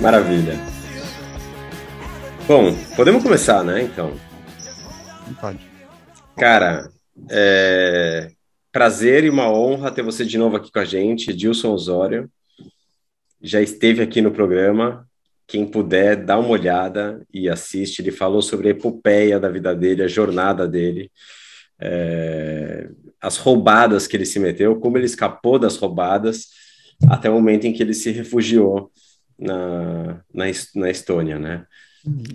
Maravilha. Bom, podemos começar, né? Então. Pode. Cara, é... prazer e uma honra ter você de novo aqui com a gente, Edilson Osório. Já esteve aqui no programa. Quem puder, dá uma olhada e assiste. Ele falou sobre a epopeia da vida dele, a jornada dele. É, as roubadas que ele se meteu, como ele escapou das roubadas até o momento em que ele se refugiou na, na, na Estônia, né?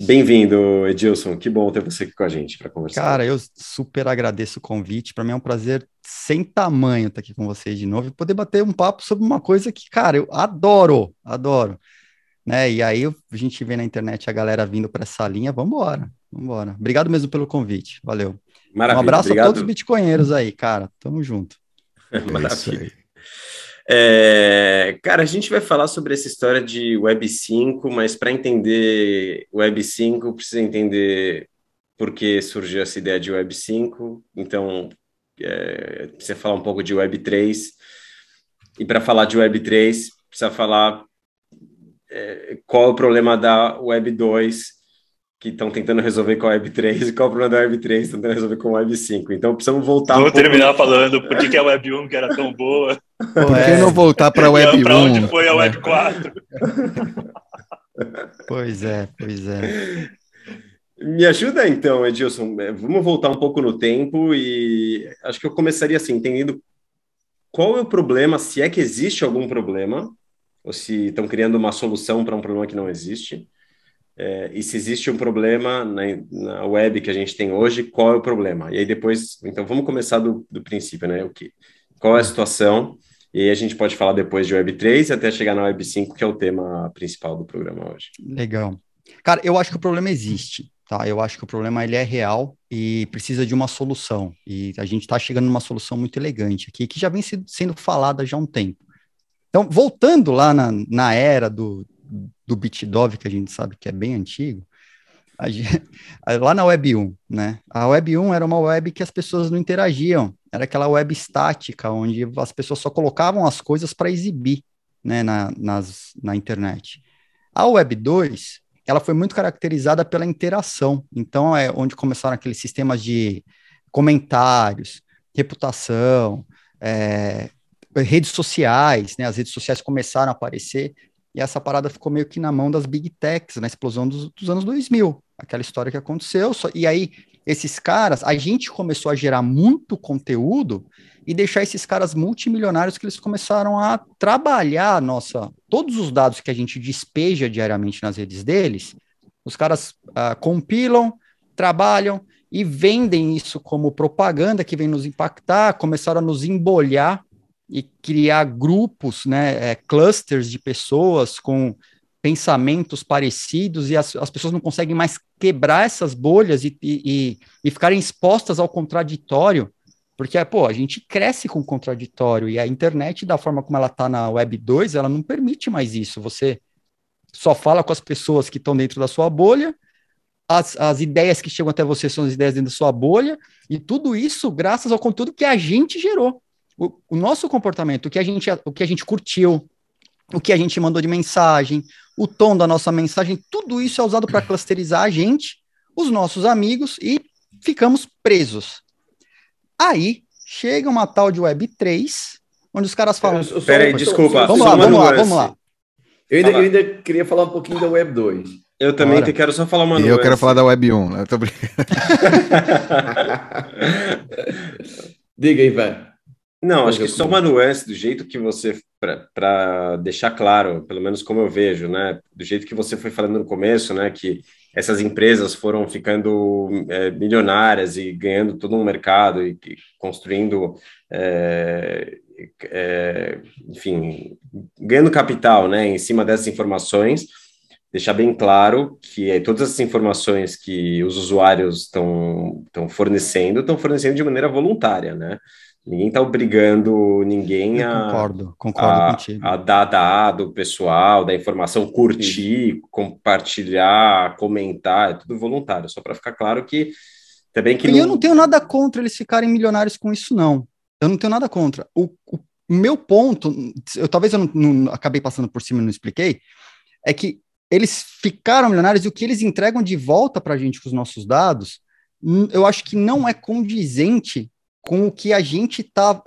Bem-vindo, Edilson. Que bom ter você aqui com a gente para conversar. Cara, eu super agradeço o convite. Para mim é um prazer sem tamanho estar aqui com vocês de novo e poder bater um papo sobre uma coisa que, cara, eu adoro, adoro. Né? E aí a gente vê na internet a galera vindo para essa linha. Vamos embora, embora. Obrigado mesmo pelo convite. Valeu. Maravilha, um abraço obrigado. a todos os bitcoinheiros aí, cara. Tamo junto. Maravilha. É é, cara, a gente vai falar sobre essa história de Web 5, mas para entender Web 5, precisa entender por que surgiu essa ideia de Web 5. Então, é, precisa falar um pouco de Web 3. E para falar de Web 3, precisa falar é, qual é o problema da Web 2 que estão tentando resolver com a Web3 e qual o problema da Web3 estão tentando resolver com a Web5. Então precisamos voltar. Vou um terminar pouco... falando por que, a Web1 que era tão boa. Por que é. não voltar para a Web1? Para onde foi a né? Web4? pois é, pois é. Me ajuda então, Edilson. É, vamos voltar um pouco no tempo e acho que eu começaria assim, entendendo qual é o problema, se é que existe algum problema, ou se estão criando uma solução para um problema que não existe é, e se existe um problema na, na, web que a gente tem hoje, qual é o problema? E aí depois, então vamos começar do, do princípio, né? O que, qual é a situação? E aí a gente pode falar depois de Web3 até chegar na Web5, que é o tema principal do programa hoje. Legal. Cara, eu acho que o problema existe, tá? Eu acho que o problema ele é real e precisa de uma solução. E a gente está chegando numa solução muito elegante aqui, que já vem sendo falada já há um tempo. Então, voltando lá na, na era do, do BitDove, que a gente sabe que é bem antigo, gente, lá na Web 1, né? A Web 1 era uma web que as pessoas não interagiam, era aquela web estática, onde as pessoas só colocavam as coisas para exibir, né, na, nas, na internet. A Web 2, ela foi muito caracterizada pela interação, então é onde começaram aqueles sistemas de comentários, reputação, é, redes sociais, né? As redes sociais começaram a aparecer. E essa parada ficou meio que na mão das big techs, na explosão dos, dos anos 2000. Aquela história que aconteceu. Só, e aí, esses caras, a gente começou a gerar muito conteúdo e deixar esses caras multimilionários que eles começaram a trabalhar nossa todos os dados que a gente despeja diariamente nas redes deles, os caras uh, compilam, trabalham e vendem isso como propaganda que vem nos impactar, começaram a nos embolhar e criar grupos, né, é, clusters de pessoas com pensamentos parecidos e as, as pessoas não conseguem mais quebrar essas bolhas e, e, e ficarem expostas ao contraditório, porque, pô, a gente cresce com o contraditório e a internet, da forma como ela está na Web 2, ela não permite mais isso. Você só fala com as pessoas que estão dentro da sua bolha, as, as ideias que chegam até você são as ideias dentro da sua bolha, e tudo isso graças ao conteúdo que a gente gerou o, o nosso comportamento, o que, a gente, o que a gente curtiu, o que a gente mandou de mensagem, o tom da nossa mensagem, tudo isso é usado para clusterizar a gente, os nossos amigos e ficamos presos. Aí chega uma tal de Web3, onde os caras falam. Peraí, desculpa. Vamos lá, vamos lá, vamos lá. Eu ainda, eu ainda queria falar um pouquinho da Web 2. Eu também te, quero só falar uma nuance. E eu quero falar da Web 1, né? Tô brincando. Diga aí, velho. Não, acho que só uma nuance do jeito que você, para deixar claro, pelo menos como eu vejo, né? Do jeito que você foi falando no começo, né? Que essas empresas foram ficando é, milionárias e ganhando todo um mercado e, e construindo, é, é, enfim, ganhando capital, né? Em cima dessas informações, deixar bem claro que é, todas essas informações que os usuários estão fornecendo, estão fornecendo de maneira voluntária, né? Ninguém está obrigando ninguém a, concordo, concordo a, a dar dado pessoal, da informação, curtir, Sim. compartilhar, comentar, é tudo voluntário, só para ficar claro que também que. E não... eu não tenho nada contra eles ficarem milionários com isso, não. Eu não tenho nada contra. O, o meu ponto, eu talvez eu não, não, acabei passando por cima e não expliquei, é que eles ficaram milionários e o que eles entregam de volta para a gente com os nossos dados, eu acho que não é condizente com o que a gente está.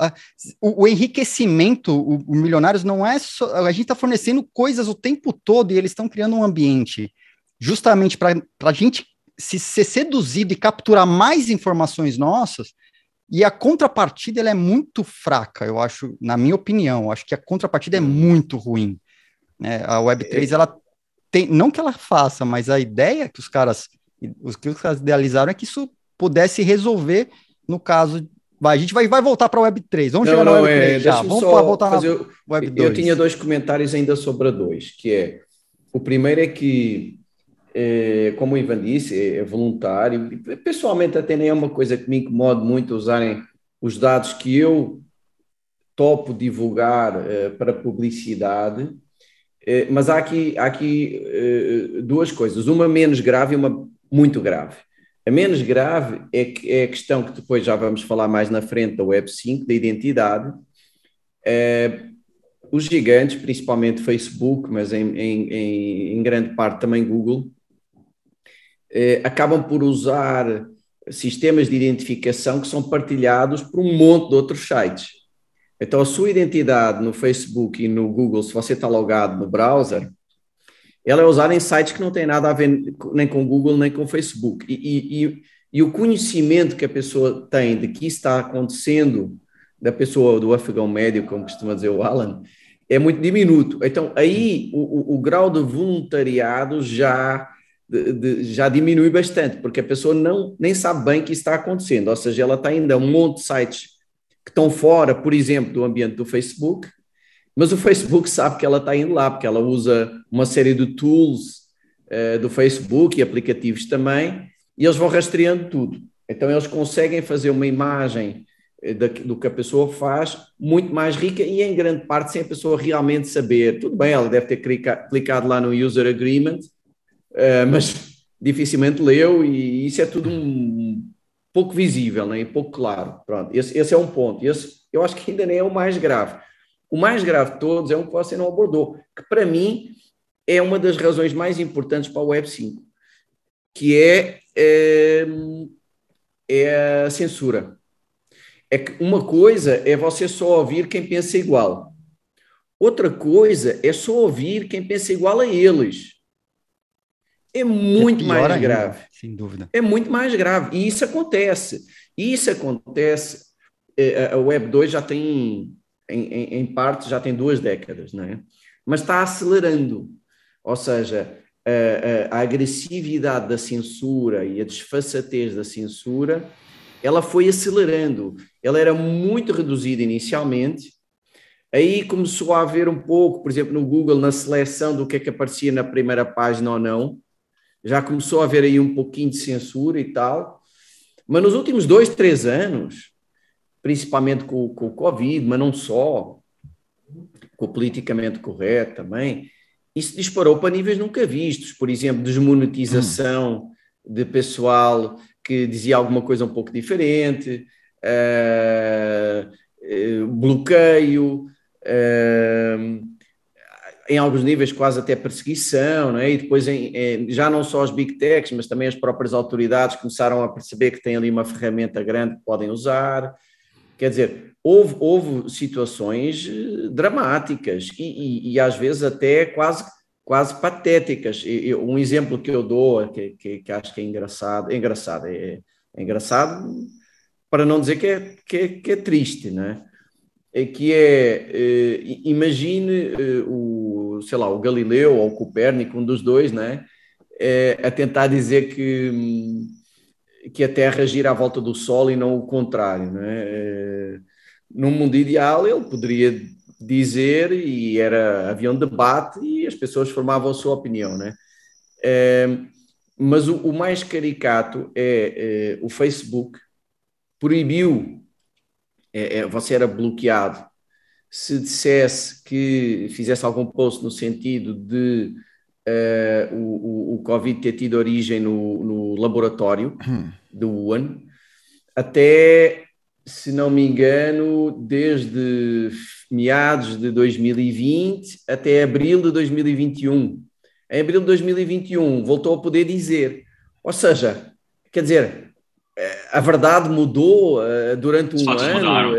O, o, enriquecimento, o, o, Milionários não é só. A gente está fornecendo coisas o tempo todo e eles estão criando um ambiente justamente para a gente se, ser seduzido e capturar mais informações nossas. E a contrapartida ela é muito fraca, eu acho, na minha opinião. Eu acho que a contrapartida é hum. muito ruim. Né? a Web3, é. ela tem. Não que ela faça, mas a ideia que os caras. Os que os caras idealizaram é que isso pudesse resolver no caso Vai, a gente vai, vai voltar para a Web3. Vamos não, chegar não, na Web3 é, já. Vamos só voltar fazer, na Web2. Eu tinha dois comentários ainda sobre a 2, que é... O primeiro é que, é, como o Ivan disse, é, é voluntário. Pessoalmente até nem é uma coisa que me incomoda muito usarem os dados que eu topo divulgar eh, para publicidade, eh, mas há aqui, há aqui eh, duas coisas, uma menos grave e uma muito grave. A menos grave é, que, é a questão que depois já vamos falar mais na frente da Web 5, da identidade. Eh, os gigantes, principalmente Facebook, mas em, em, em grande parte também Google, eh, acabam por usar sistemas de identificação que são partilhados por um monte de outros sites. Então, a sua identidade no Facebook e no Google, se você está logado no browser, ela é usada em sites que não tem nada a ver nem com Google, nem com Facebook. E, e, e, e o conhecimento que a pessoa tem de que está acontecendo, da pessoa, do afegão médio, como costuma dizer o Alan, é muito diminuto. Então, aí o, o, o grau de voluntariado já, de, de, já diminui bastante, porque a pessoa não, nem sabe bem o que está acontecendo. Ou seja, ela está ainda um monte de sites que estão fora, por exemplo, do ambiente do Facebook, mas o Facebook sabe que ela está indo lá, porque ela usa uma série de tools uh, do Facebook e aplicativos também, e eles vão rastreando tudo. Então eles conseguem fazer uma imagem eh, do que a pessoa faz muito mais rica e em grande parte sem a pessoa realmente saber. Tudo bem, ela deve ter clicado lá no user agreement, eh, mas dificilmente leu e isso é tudo um pouco visível né? e pouco claro. Pronto, esse, esse é um ponto. Esse eu acho que ainda nem é o mais grave. O mais grave de todos é um que você não abordou, que para mim é uma das razões mais importantes para o Web 5, que é, é, é a censura. É que uma coisa é você só ouvir quem pensa igual. Outra coisa é só ouvir quem pensa igual a eles. É muito é mais ainda, grave. Sem dúvida. É muito mais grave. E isso acontece. Isso acontece. A eh, eh, Web 2 já tem em, em, em parte já tem duas décadas, não é? Mas está acelerando. Ou seja, a, a, a, agressividade da censura e a desfaçatez da censura, ela foi acelerando. Ela era muito reduzida inicialmente, aí começou a haver um pouco, por exemplo, no Google, na seleção do que é que aparecia na primeira página ou não, já começou a haver aí um pouquinho de censura e tal, mas nos últimos dois, três anos, principalmente com, com o Covid, mas não só, com o politicamente correto também, isso disparou para níveis nunca vistos. Por exemplo, desmonetização hum. de pessoal que dizia alguma coisa um pouco diferente, uh, bloqueio, uh, em alguns níveis quase até perseguição, não é? e depois em, em, já não só os big techs, mas também as próprias autoridades começaram a perceber que têm ali uma ferramenta grande que podem usar. Quer dizer, houve, houve situações eh, dramáticas e, e, e às vezes até quase quase patéticas. Eu, um exemplo que eu dou, eh, que, que, que acho que é engraçado, é engraçado, é, é, engraçado para não dizer que é, que, que é triste, né? É que é, eh, imagine o, sei lá, o Galileu ou o Copérnico, um dos dois, né? a tentar dizer que hum, que a Terra gira à volta do Sol e não o contrário. Não é? Eh, num mundo ideal, ele poderia dizer, e era havia um debate e as pessoas formavam a sua opinião. Não é? É, mas o, o, mais caricato é, eh, o Facebook proibiu, é, é, você era bloqueado se dissesse que fizesse algum post no sentido de uh, o, o, Covid ter tido origem no, no laboratório hum. do UAN, até, se não me engano, desde meados de 2020 até abril de 2021. Em abril de 2021 voltou a poder dizer. Ou seja, quer dizer, eh, a verdade mudou uh, durante um ano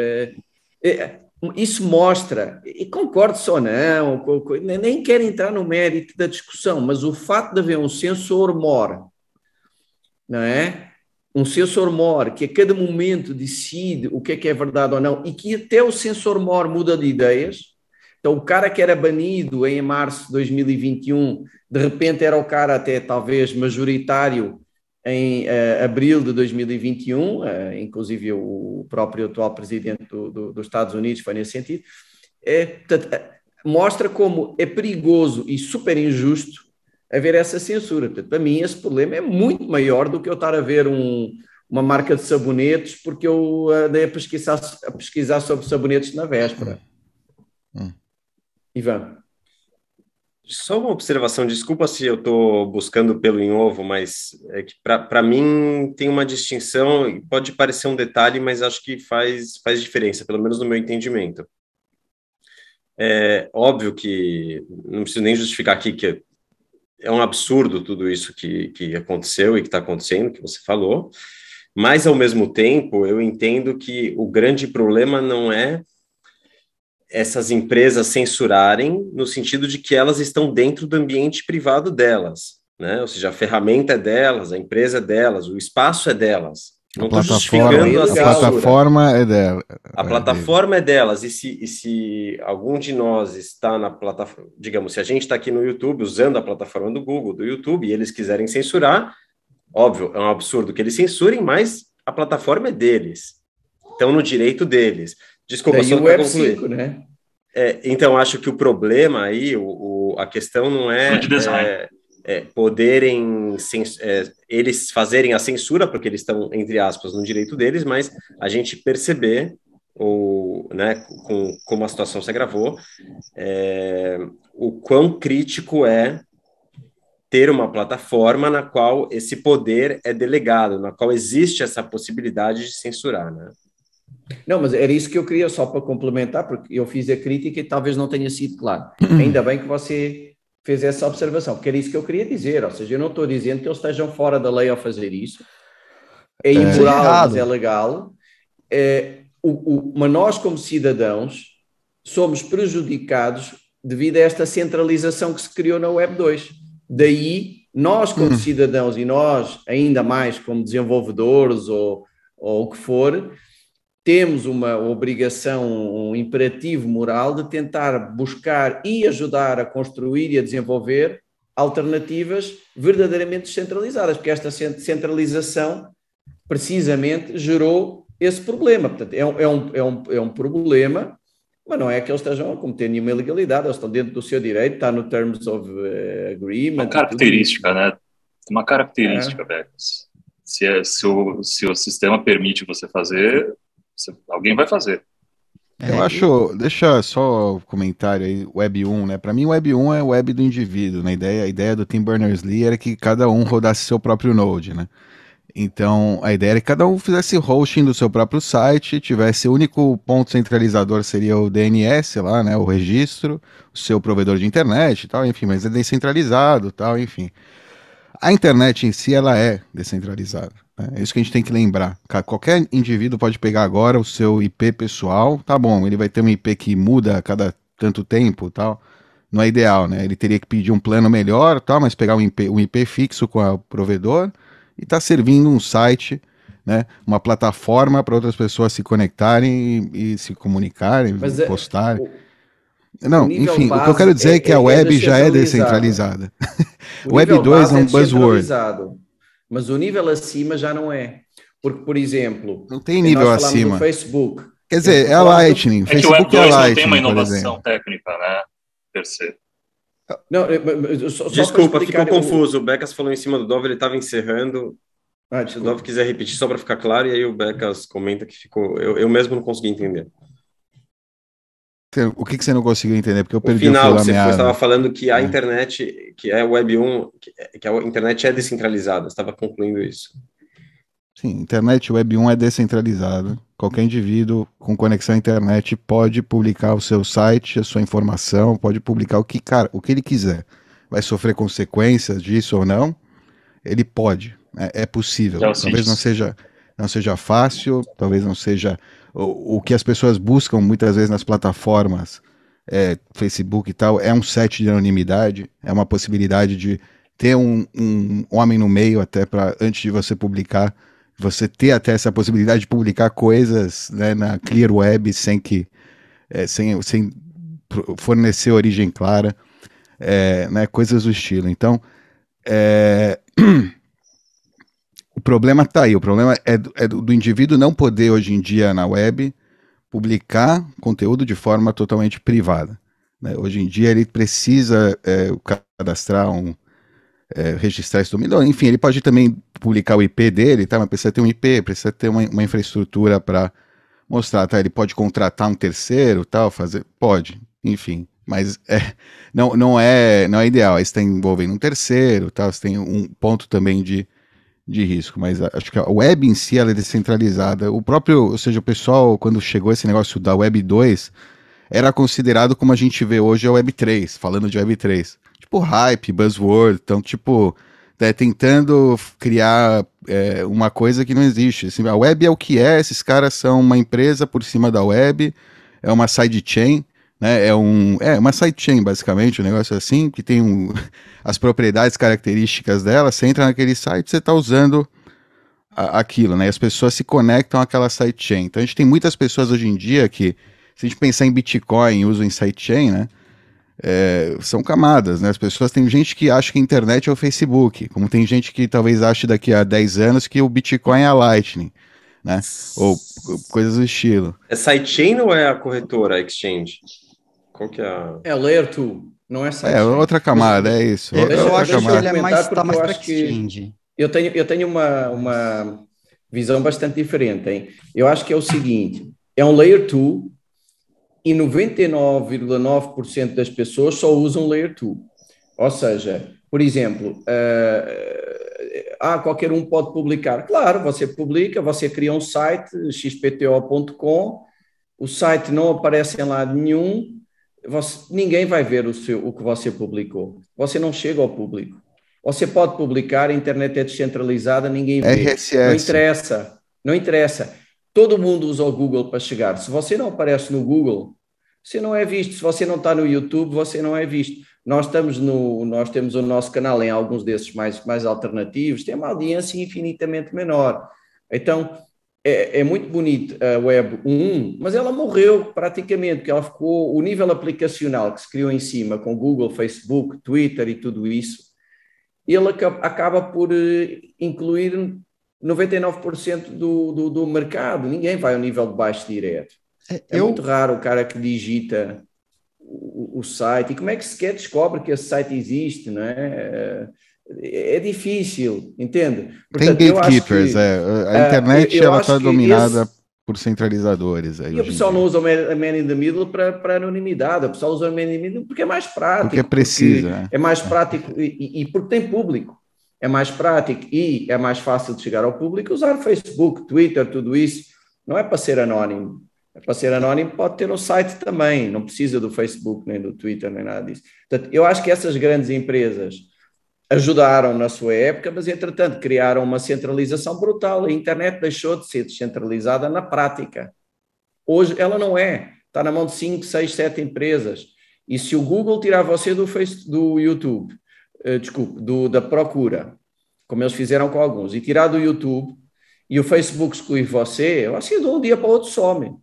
isso mostra, e concordo só não, nem quero entrar no mérito da discussão, mas o fato de haver um sensor mora, não é? Um sensor mor que a cada momento decide o que é que é verdade ou não, e que até o sensor mor muda de ideias. Então, o cara que era banido em março de 2021, de repente era o cara até talvez majoritário em uh, abril de 2021, uh, eh, inclusive o próprio atual presidente do, do, dos Estados Unidos foi nesse sentido, é, portanto, eh, mostra como é perigoso e super injusto haver essa censura. Portanto, para mim, esse problema é muito maior do que eu estar a ver um, uma marca de sabonetes porque eu andei a pesquisar, a pesquisar sobre sabonetes na véspera. Hum. Ivan. Só uma observação, desculpa se eu estou buscando pelo em ovo, mas é que para mim tem uma distinção, pode parecer um detalhe, mas acho que faz, faz diferença, pelo menos no meu entendimento. É óbvio que não preciso nem justificar aqui que é um absurdo tudo isso que, que aconteceu e que está acontecendo, que você falou, mas ao mesmo tempo eu entendo que o grande problema não é essas empresas censurarem no sentido de que elas estão dentro do ambiente privado delas, né? Ou seja, a ferramenta é delas, a empresa é delas, o espaço é delas. Não estou justificando a, a plataforma é delas. A é plataforma é delas. E se, e se algum de nós está na plataforma, digamos, se a gente está aqui no YouTube usando a plataforma do Google, do YouTube, e eles quiserem censurar, óbvio, é um absurdo que eles censurem, mas a plataforma é deles. Estão no direito deles. Desculpa, Daí só o Web 5, né? É, então, acho que o problema aí, o, o a questão não é, é, é poderem é, eles fazerem a censura, porque eles estão, entre aspas, no direito deles, mas a gente perceber o, né, com, como a situação se agravou, é, o quão crítico é ter uma plataforma na qual esse poder é delegado, na qual existe essa possibilidade de censurar, né? Não, mas era isso que eu queria só para complementar, porque eu fiz a crítica e talvez não tenha sido claro. Uhum. Ainda bem que você fez essa observação, porque era isso que eu queria dizer. Ou seja, eu não estou dizendo que eles estejam fora da lei ao fazer isso. É imoral, é mas é legal. É, o, o, mas nós, como cidadãos, somos prejudicados devido a esta centralização que se criou na Web 2. Daí, nós, como uhum. cidadãos, e nós, ainda mais como desenvolvedores ou, ou o que for, temos uma obrigação, um imperativo moral de tentar buscar e ajudar a construir e a desenvolver alternativas verdadeiramente descentralizadas, porque esta centralização precisamente gerou esse problema. Portanto, é um, é um, é um, é um problema mas não é que eles estejam a cometer nenhuma ilegalidade, eles estão dentro do seu direito, está no Terms of eh, Agreement. Uma característica, né? Uma característica, é. Se, é, se, o, se o sistema permite você fazer, alguém vai fazer. É, eu acho, deixa só o comentário aí, Web 1, né? Para mim, Web 1 é web do indivíduo, né? A ideia, a ideia do Tim Berners-Lee era que cada um rodasse seu próprio node, né? Então, a ideia era que cada um fizesse hosting do seu próprio site, tivesse o único ponto centralizador seria o DNS lá, né, o registro, o seu provedor de internet e tal, enfim, mas é descentralizado, tal, enfim. A internet em si ela é descentralizada. É isso que a gente tem que lembrar. Qualquer indivíduo pode pegar agora o seu IP pessoal, tá bom, ele vai ter um IP que muda a cada tanto tempo tal. Não é ideal, né? Ele teria que pedir um plano melhor, tal, mas pegar um IP, um IP fixo com o provedor e tá servindo um site, né? Uma plataforma para outras pessoas se conectarem e, e se comunicarem, mas é postarem. É, o, Não, enfim, o que eu quero dizer é, é que a é, é web já é descentralizada. o Web 2 é um buzzword mas o nível acima já não é. Porque, por exemplo, não tem nível acima. Do Facebook. Quer dizer, é a Lightning. É Facebook que o Web 2 é Lightning, tem uma inovação técnica, né? Terceiro. Não, só, Desculpa, só ficou confuso. O Becas falou em cima do Dove, ele estava encerrando. Ah, se o Dove quiser repetir só para ficar claro, e aí o Becas comenta que ficou. Eu, eu mesmo não consegui entender. O que, que você não conseguiu entender? Porque eu perdi o final. O você estava falando que a é. internet, que é Web 1, que é, é a internet é descentralizada. Você estava concluindo isso. Sim, internet Web 1 é descentralizada. Qualquer indivíduo com conexão à internet pode publicar o seu site, a sua informação, pode publicar o que, cara, o que ele quiser. Vai sofrer consequências disso ou não? Ele pode. É, é possível. Não, talvez não seja, não seja fácil, talvez não seja o, o que as pessoas buscam muitas vezes nas plataformas, é, Facebook e tal, é um set de anonimidade, é uma possibilidade de ter um, um homem no meio até para antes de você publicar, você ter até essa possibilidade de publicar coisas né, na Clear Web sem que é, sem, sem fornecer origem clara, é, né, coisas do estilo. Então, é, problema está aí. O problema é do, é do indivíduo não poder, hoje em dia, na web, publicar conteúdo de forma totalmente privada. Né? Hoje em dia, ele precisa é, cadastrar um. É, registrar esse domínio. Enfim, ele pode também publicar o IP dele, tá? mas precisa ter um IP, precisa ter uma, uma infraestrutura para mostrar, tá? Ele pode contratar um terceiro, tal, fazer, pode, enfim. Mas é, não, não é não é ideal. Aí você está envolvendo um terceiro, tal. Você tem um ponto também de de risco, mas acho que a web em si ela é descentralizada. O próprio, ou seja, o pessoal, quando chegou esse negócio da Web 2, era considerado como a gente vê hoje a Web 3, falando de Web 3. Tipo, hype, buzzword, então, tipo, né, tentando criar é, uma coisa que não existe. Assim, a web é o que é, esses caras são uma empresa por cima da web, é uma sidechain, né? É, um, é uma sidechain, basicamente, um negócio é assim, que tem um, as propriedades características dela. Você entra naquele site, você está usando a, aquilo, né? E as pessoas se conectam àquela sidechain. Então a gente tem muitas pessoas hoje em dia que, se a gente pensar em Bitcoin, usa em sidechain, né? É, são camadas, né? As pessoas têm gente que acha que a internet é o Facebook, como tem gente que talvez ache daqui a 10 anos que o Bitcoin é a Lightning, né? Ou, ou coisas do estilo. É sidechain ou é a corretora, a exchange? Qual que é a... É Layer 2, não é Site. É, outra camada, é isso. É, eu acho camada. que ele é mais, tá mais para Eu tenho, eu tenho uma, uma visão bastante diferente, hein? Eu acho que é o seguinte, é um Layer 2 e 99,9% das pessoas só usam Layer 2. Ou seja, por exemplo, uh, ah, qualquer um pode publicar. Claro, você publica, você cria um site, xpto.com, o site não aparece em lado nenhum, você, ninguém vai ver o, seu, o que você publicou. Você não chega ao público. Você pode publicar, a internet é descentralizada, ninguém vê. RSS. Não interessa, não interessa. Todo mundo usa o Google para chegar. Se você não aparece no Google, você não é visto. Se você não está no YouTube, você não é visto. Nós estamos no, nós temos o nosso canal em alguns desses mais, mais alternativos, tem uma audiência infinitamente menor. Então, é, é, muito bonito a Web 1, mas ela morreu praticamente, porque ela ficou, o nível aplicacional que se criou em cima com Google, Facebook, Twitter e tudo isso, ele acaba, acaba por eh, incluir 99% do, do, do, mercado, ninguém vai ao nível de baixo direto. É, é muito raro o cara que digita o, o, site, e como é que sequer descobre que esse site existe, não é? Eh, é difícil, entende? Portanto, Tem gatekeepers, que, é. A ah, internet ela está dominada esse... por centralizadores. Aí, e o pessoal não usa o man in the middle para, anonimidade, o pessoal usa o man in the middle porque é mais prático. Porque é preciso. Porque é. é mais é. prático é. E, e, porque tem público. É mais prático e é mais fácil de chegar ao público usar Facebook, Twitter, tudo isso. Não é para ser anónimo. É para ser anónimo pode ter no site também, não precisa do Facebook, nem do Twitter, nem nada disso. Portanto, eu acho que essas grandes empresas ajudaram na sua época, mas entretanto criaram uma centralização brutal. A internet deixou de ser descentralizada na prática. Hoje ela não é. Está na mão de 5, 6, 7 empresas. E se o Google tirar você do, Facebook, do YouTube, eh, desculpe, do, da procura, como eles fizeram com alguns, e tirar do YouTube, e o Facebook excluir você, assim de um dia para o outro some.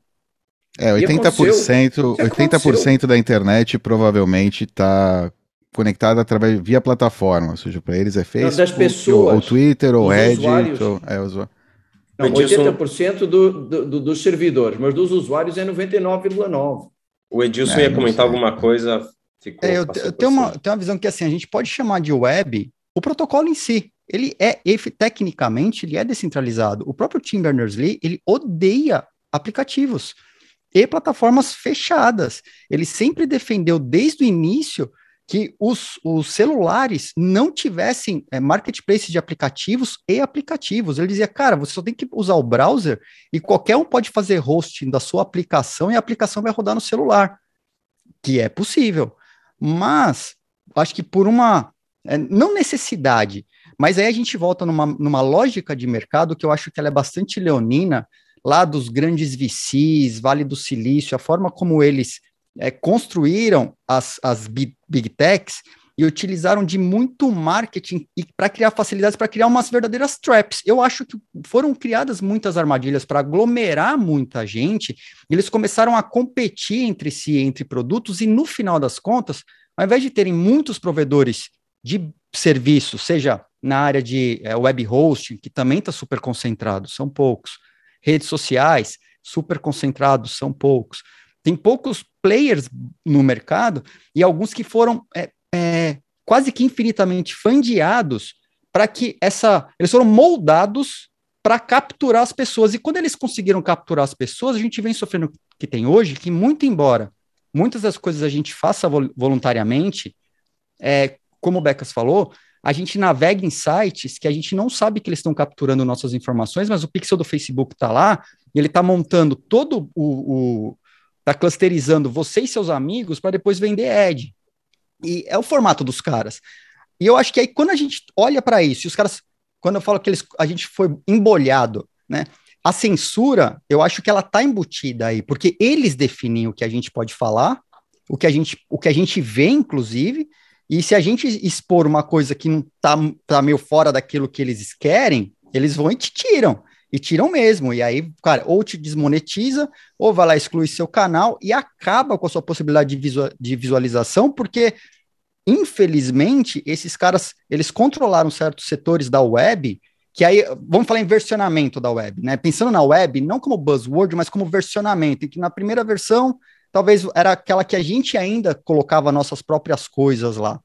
É, 80%, 80% é da internet provavelmente está conectado através via plataforma, ou seja, para eles é Facebook, Não, pessoas, ou, ou, Twitter, ou Reddit, ou é, usu... Não, 80% do, do, dos servidores, mas dos usuários é 99,9%. O Edilson é, ia comentar alguma coisa. Ficou, é, eu, eu tenho, uma, tenho uma visão que assim, a gente pode chamar de web o protocolo em si. Ele é, ele, tecnicamente, ele é descentralizado. O próprio Tim Berners-Lee, ele odeia aplicativos e plataformas fechadas. Ele sempre defendeu desde o início que os, os celulares não tivessem é, marketplace de aplicativos e aplicativos. Ele dizia, cara, você só tem que usar o browser e qualquer um pode fazer hosting da sua aplicação e a aplicação vai rodar no celular, que é possível. Mas acho que por uma é, não necessidade, mas aí a gente volta numa, numa lógica de mercado que eu acho que ela é bastante leonina, lá dos grandes VCs, Vale do Silício, a forma como eles é, construíram as, as big, big techs e utilizaram de muito marketing e para criar facilidades para criar umas verdadeiras traps. Eu acho que foram criadas muitas armadilhas para aglomerar muita gente. Eles começaram a competir entre si, entre produtos e no final das contas, ao invés de terem muitos provedores de serviço, seja na área de é, web hosting, que também está super concentrado, são poucos. Redes sociais, super concentrados, são poucos. Tem poucos players no mercado e alguns que foram é, é, quase que infinitamente fandeados para que essa. Eles foram moldados para capturar as pessoas. E quando eles conseguiram capturar as pessoas, a gente vem sofrendo o que tem hoje, que, muito embora muitas das coisas a gente faça voluntariamente, é, como o Becas falou, a gente navega em sites que a gente não sabe que eles estão capturando nossas informações, mas o pixel do Facebook está lá, e ele está montando todo o, o, Tá clusterizando você e seus amigos para depois vender ad. E é o formato dos caras. E eu acho que aí quando a gente olha para isso, e os caras, quando eu falo que eles, a gente foi embolhado, né? A censura, eu acho que ela tá embutida aí, porque eles definem o que a gente pode falar, o que a gente, o que a gente vê, inclusive, e se a gente expor uma coisa que não tá, tá meio fora daquilo que eles querem, eles vão e te tiram. E tiram mesmo. E aí, cara, ou te desmonetiza, ou vai lá, exclui seu canal e acaba com a sua possibilidade de visualização, porque infelizmente, esses caras, eles controlaram certos setores da web, que aí, vamos falar em versionamento da web, né? Pensando na web, não como buzzword, mas como versionamento, e que na primeira versão, talvez era aquela que a gente ainda colocava nossas próprias coisas lá.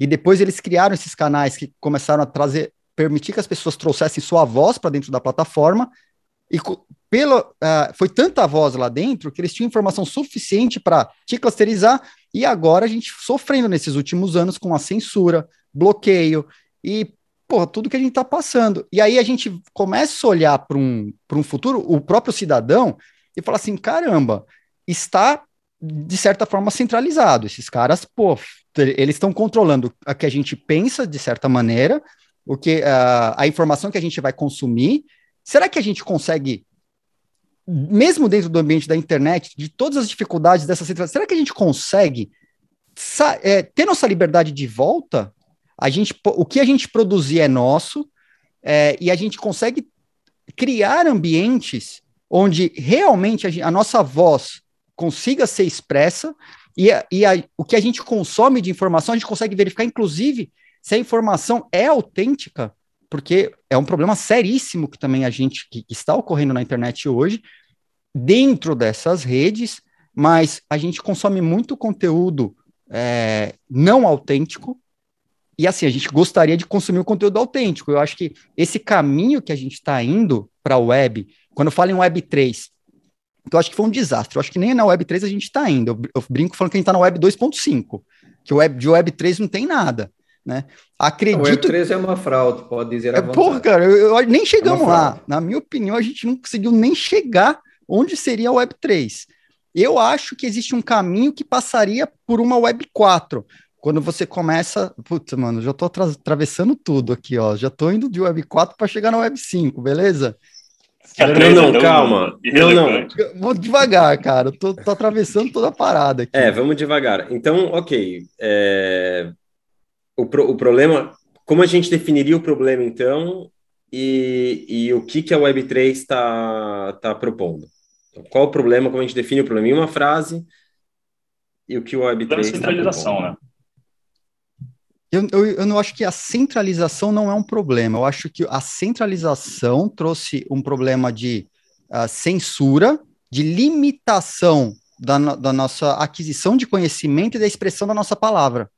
E depois eles criaram esses canais que começaram a trazer permitir que as pessoas trouxessem sua voz para dentro da plataforma e pelo uh, foi tanta voz lá dentro que eles tinham informação suficiente para te clusterizar e agora a gente sofrendo nesses últimos anos com a censura, bloqueio e porra, tudo que a gente está passando. E aí a gente começa a olhar para um, um futuro, o próprio cidadão, e falar assim: caramba, está de certa forma centralizado. Esses caras, pô, eles estão controlando a que a gente pensa de certa maneira o que uh, a informação que a gente vai consumir. Será que a gente consegue, mesmo dentro do ambiente da internet, de todas as dificuldades dessa situação, será que a gente consegue é, ter nossa liberdade de volta? A gente, o que a gente produzir é nosso é, e a gente consegue criar ambientes onde realmente a, a nossa voz consiga ser expressa e, a, e a, o que a gente consome de informação a gente consegue verificar, inclusive, se a informação é autêntica, porque é um problema seríssimo que também a gente que, está ocorrendo na internet hoje, dentro dessas redes, mas a gente consome muito conteúdo é, não autêntico, e assim, a gente gostaria de consumir o conteúdo autêntico. Eu acho que esse caminho que a gente está indo para a web, quando eu falo em web 3, eu acho que foi um desastre. Eu acho que nem na web 3 a gente está indo. Eu, eu brinco falando que a gente está na web 2.5, que web, de web 3 não tem nada né? Acredito. Não, o E3 é uma fraude, pode dizer. É, porra, cara, eu, eu, nem é chegamos é lá. Na minha opinião, a gente não conseguiu nem chegar onde seria a Web3. Eu acho que existe um caminho que passaria por uma Web4. Quando você começa. Putz, mano, já tô atravessando tudo aqui, ó. Já tô indo de Web4 para chegar na Web5, beleza? Não, não, calma. Não, não. Vou devagar, cara. Tô, tô, atravessando toda a parada aqui. É, vamos devagar. Então, ok. É o, pro, o problema, como a gente definiria o problema então e, e o que, que a Web3 está tá propondo? Então, qual o problema, como a gente define o problema em uma frase e o que o Web3 está Centralização, né? Eu, eu, eu, não acho que a centralização não é um problema. Eu acho que a centralização trouxe um problema de uh, censura, de limitação da, da nossa aquisição de conhecimento e da expressão da nossa palavra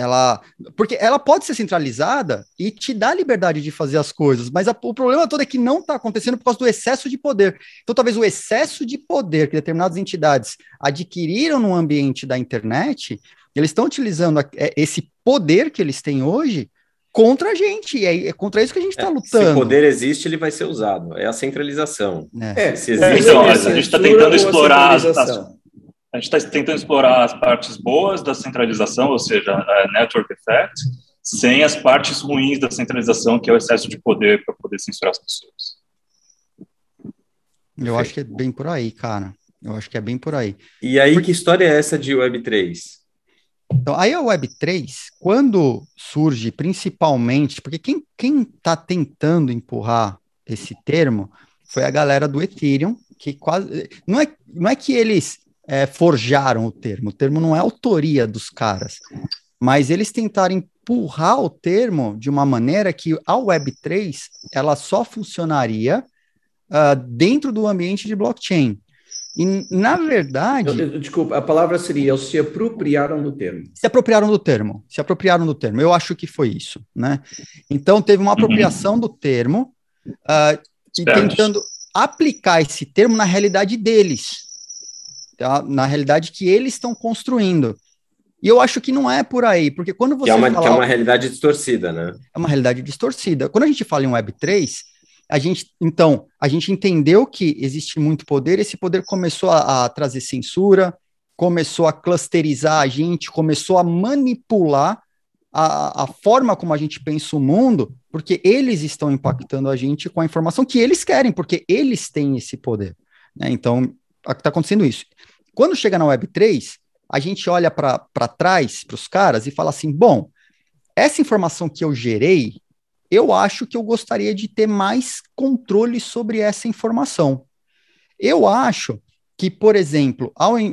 ela porque ela pode ser centralizada e te dá liberdade de fazer as coisas, mas a, o problema todo é que não está acontecendo por causa do excesso de poder. Então, talvez o excesso de poder que determinadas entidades adquiriram no ambiente da internet, eles estão utilizando a, é, esse poder que eles têm hoje contra a gente. É, é contra isso que a gente está é, lutando. Se poder existe, ele vai ser usado. É a centralização. É, é se é, existe, então, a gente está tá tentando explorar a gente está tentando explorar as partes boas da centralização, ou seja, a network effect, sem as partes ruins da centralização, que é o excesso de poder para poder censurar as pessoas. Eu acho que é bem por aí, cara. Eu acho que é bem por aí. E aí, que história é essa de Web3? Então, aí a Web3, quando surge principalmente, porque quem, quem tá tentando empurrar esse termo foi a galera do Ethereum, que quase. Não é, não é que eles é, forjaram o termo. O termo não é autoria dos caras, mas eles tentaram empurrar o termo de uma maneira que a Web3 ela só funcionaria uh, dentro do ambiente de blockchain. E, na verdade. Eu, eu, desculpa, a palavra seria: eles se apropriaram do termo. Se apropriaram do termo. Se apropriaram do termo. Eu acho que foi isso. Né? Então, teve uma apropriação uhum. do termo uh, e tentando aplicar esse termo na realidade deles então, na realidade que eles estão construindo. E eu acho que não é por aí, porque quando você. Que é uma, fala, que é uma realidade distorcida, né? É uma realidade distorcida. Quando a gente fala em Web3, a gente, então, a gente entendeu que existe muito poder, esse poder começou a, a trazer censura, começou a clusterizar a gente, começou a manipular a, a forma como a gente pensa o mundo, porque eles estão impactando a gente com a informação que eles querem, porque eles têm esse poder. Né? Então, está acontecendo isso. Quando chega na Web3, a gente olha para trás, para os caras, e fala assim: bom, essa informação que eu gerei, eu acho que eu gostaria de ter mais controle sobre essa informação. Eu acho que, por exemplo, ao, é,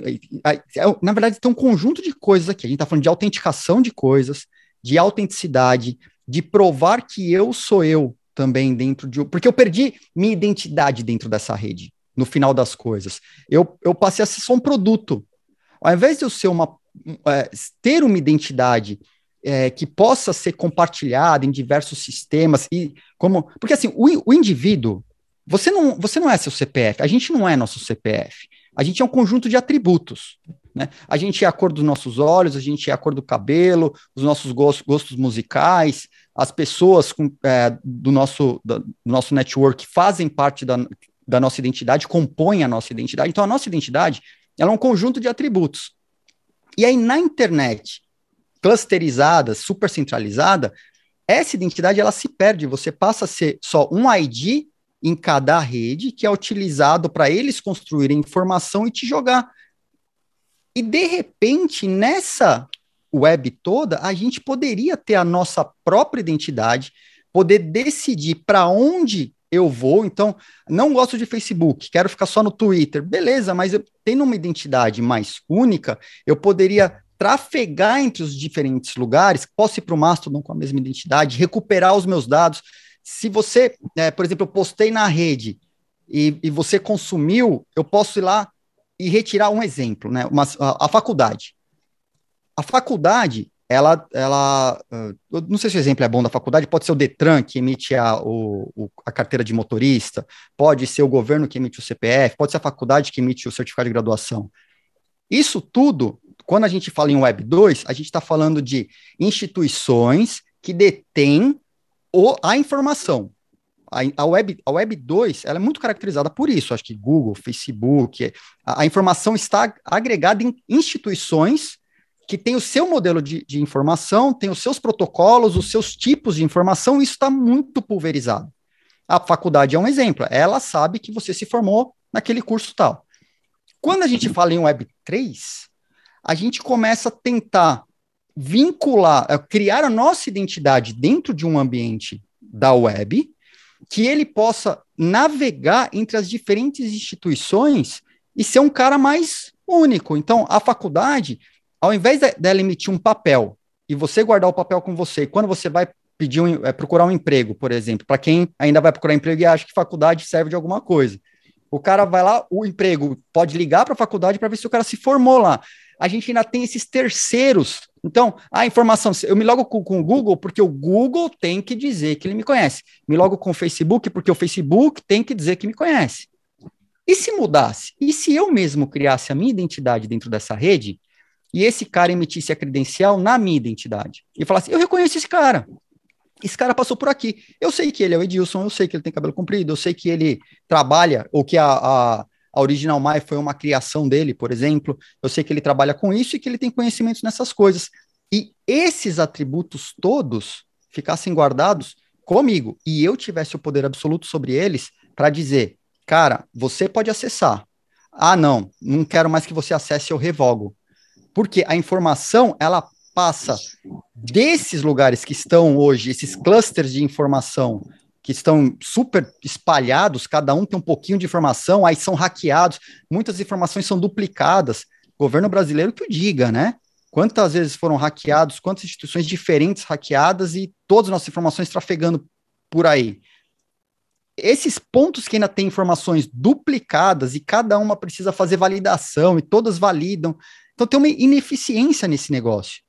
na verdade, tem um conjunto de coisas aqui. A gente está falando de autenticação de coisas, de autenticidade, de provar que eu sou eu também dentro de. Porque eu perdi minha identidade dentro dessa rede no final das coisas. Eu, eu passei a ser só um produto. Ao invés de eu ser uma, é, ter uma identidade é, que possa ser compartilhada em diversos sistemas e como porque assim o, o, indivíduo você não você não é seu CPF a gente não é nosso CPF a gente é um conjunto de atributos né? a gente é a cor dos nossos olhos a gente é a cor do cabelo os nossos gostos, gostos musicais as pessoas com, é, do nosso do nosso network fazem parte da da nossa identidade, compõem a nossa identidade. Então, a nossa identidade ela é um conjunto de atributos. E aí, na internet, clusterizada, super centralizada, essa identidade ela se perde. Você passa a ser só um ID em cada rede que é utilizado para eles construírem informação e te jogar. E de repente, nessa web toda, a gente poderia ter a nossa própria identidade, poder decidir para onde eu vou. Então, não gosto de Facebook, quero ficar só no Twitter. Beleza, mas eu, tendo uma identidade mais única, eu poderia trafegar entre os diferentes lugares, posso ir para o Mastodon com a mesma identidade, recuperar os meus dados. Se você, é, por exemplo, eu postei na rede e, e, você consumiu, eu posso ir lá e retirar um exemplo, né? Uma, a, a faculdade. A faculdade, ela, ela ah, não sei se o exemplo é bom da faculdade, pode ser o Detran que emite a, o, o, a carteira de motorista, pode ser o governo que emite o CPF, pode ser a faculdade que emite o certificado de graduação. Isso tudo, quando a gente fala em Web 2, a gente está falando de instituições que detêm o, a informação. A, a, web, a Web 2 ela é muito caracterizada por isso. Acho que Google, Facebook, a, a informação está agregada em instituições que tem o seu modelo de, de informação, tem os seus protocolos, os seus tipos de informação, isso está muito pulverizado. A faculdade é um exemplo, ela sabe que você se formou naquele curso tal. Quando a gente fala em Web3, a gente começa a tentar vincular, eh, criar a nossa identidade dentro de um ambiente da web, que ele possa navegar entre as diferentes instituições e ser um cara mais único. Então, a faculdade, ao invés dela emitir um papel e você guardar o papel com você, quando você vai pedir um, é, procurar um emprego, por exemplo, para quem ainda vai procurar emprego e acha que faculdade serve de alguma coisa. O cara vai lá, o emprego pode ligar para a faculdade para ver se o cara se formou lá. A gente ainda tem esses terceiros. Então, a informação, eu me logo com, com o Google porque o Google tem que dizer que ele me conhece. Me logo com o Facebook porque o Facebook tem que dizer que me conhece. E se mudasse? E se eu mesmo criasse a minha identidade dentro dessa rede, e esse cara emitisse a credencial na minha identidade e falasse: eu reconheço esse cara. Esse cara passou por aqui. Eu sei que ele é o Edilson, eu sei que ele tem cabelo comprido, eu sei que ele trabalha, ou que a, a, a Original Mai foi uma criação dele, por exemplo. Eu sei que ele trabalha com isso e que ele tem conhecimento nessas coisas. E esses atributos todos ficassem guardados comigo e eu tivesse o poder absoluto sobre eles para dizer: cara, você pode acessar. Ah, não, não quero mais que você acesse, eu revogo porque a informação ela passa desses lugares que estão hoje, esses clusters de informação que estão super espalhados, cada um tem um pouquinho de informação, aí são hackeados, muitas informações são duplicadas. Governo brasileiro que o diga, né? Quantas vezes foram hackeados, quantas instituições diferentes hackeadas e todas as nossas informações trafegando por aí. Esses pontos que ainda tem informações duplicadas e cada uma precisa fazer validação e todas validam, então tem uma ineficiência nesse negócio.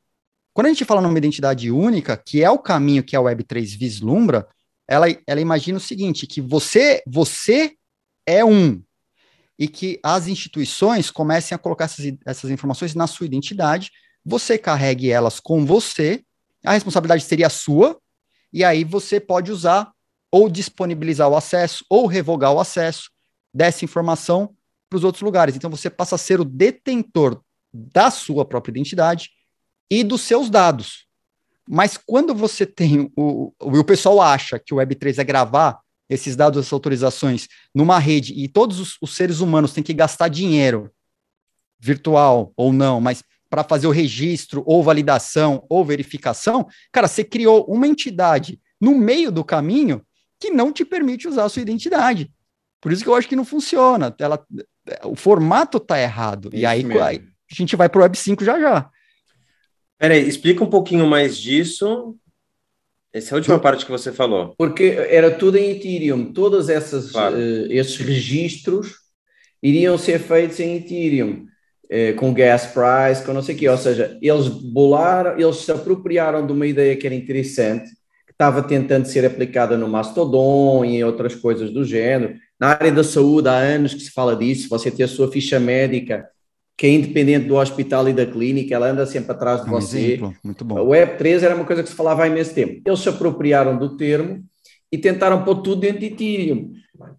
Quando a gente fala numa identidade única, que é o caminho que a Web3 vislumbra, ela, ela imagina o seguinte, que você, você é um, e que as instituições comecem a colocar essas, essas informações na sua identidade, você carregue elas com você, a responsabilidade seria sua, e aí você pode usar ou disponibilizar o acesso ou revogar o acesso dessa informação para os outros lugares. Então você passa a ser o detentor da sua própria identidade e dos seus dados. Mas quando você tem o, o, o pessoal acha que o Web3 é gravar esses dados, essas autorizações numa rede e todos os, os seres humanos têm que gastar dinheiro virtual ou não, mas para fazer o registro ou validação ou verificação, cara, você criou uma entidade no meio do caminho que não te permite usar a sua identidade. Por isso que eu acho que não funciona. Ela, o formato está errado. Isso e aí, aí, a gente vai para o Web 5 já já. Peraí, explica um pouquinho mais disso. Essa é a última parte que você falou. Porque era tudo em Ethereum. Todos essas, claro. uh, esses registros iriam ser feitos em Ethereum, uh, com gas price, com não sei o quê. Ou seja, eles bolaram, eles se apropriaram de uma ideia que era interessante, que estava tentando ser aplicada no Mastodon e em outras coisas do género. Na área da saúde, há anos que se fala disso, você ter a sua ficha médica que é independente do hospital e da clínica, ela anda sempre atrás de é um você. Exemplo. Muito bom. A Web3 era uma coisa que se falava há imenso tempo. Eles se apropriaram do termo e tentaram pôr tudo dentro de Ethereum.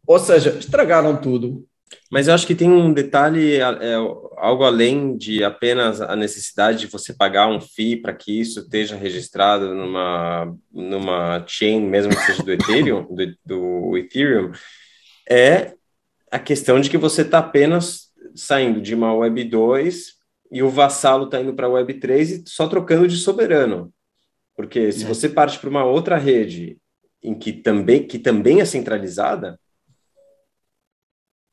Ou seja, estragaram tudo. Mas eu acho que tem um detalhe, é, é algo além de apenas a necessidade de você pagar um FII para que isso esteja registrado numa, numa chain, mesmo que seja do Ethereum, do, do Ethereum, é a questão de que você está apenas saindo de uma Web 2 e o vassalo está indo para a Web 3 e só trocando de soberano. Porque se é. você parte para uma outra rede em que também, que também é centralizada.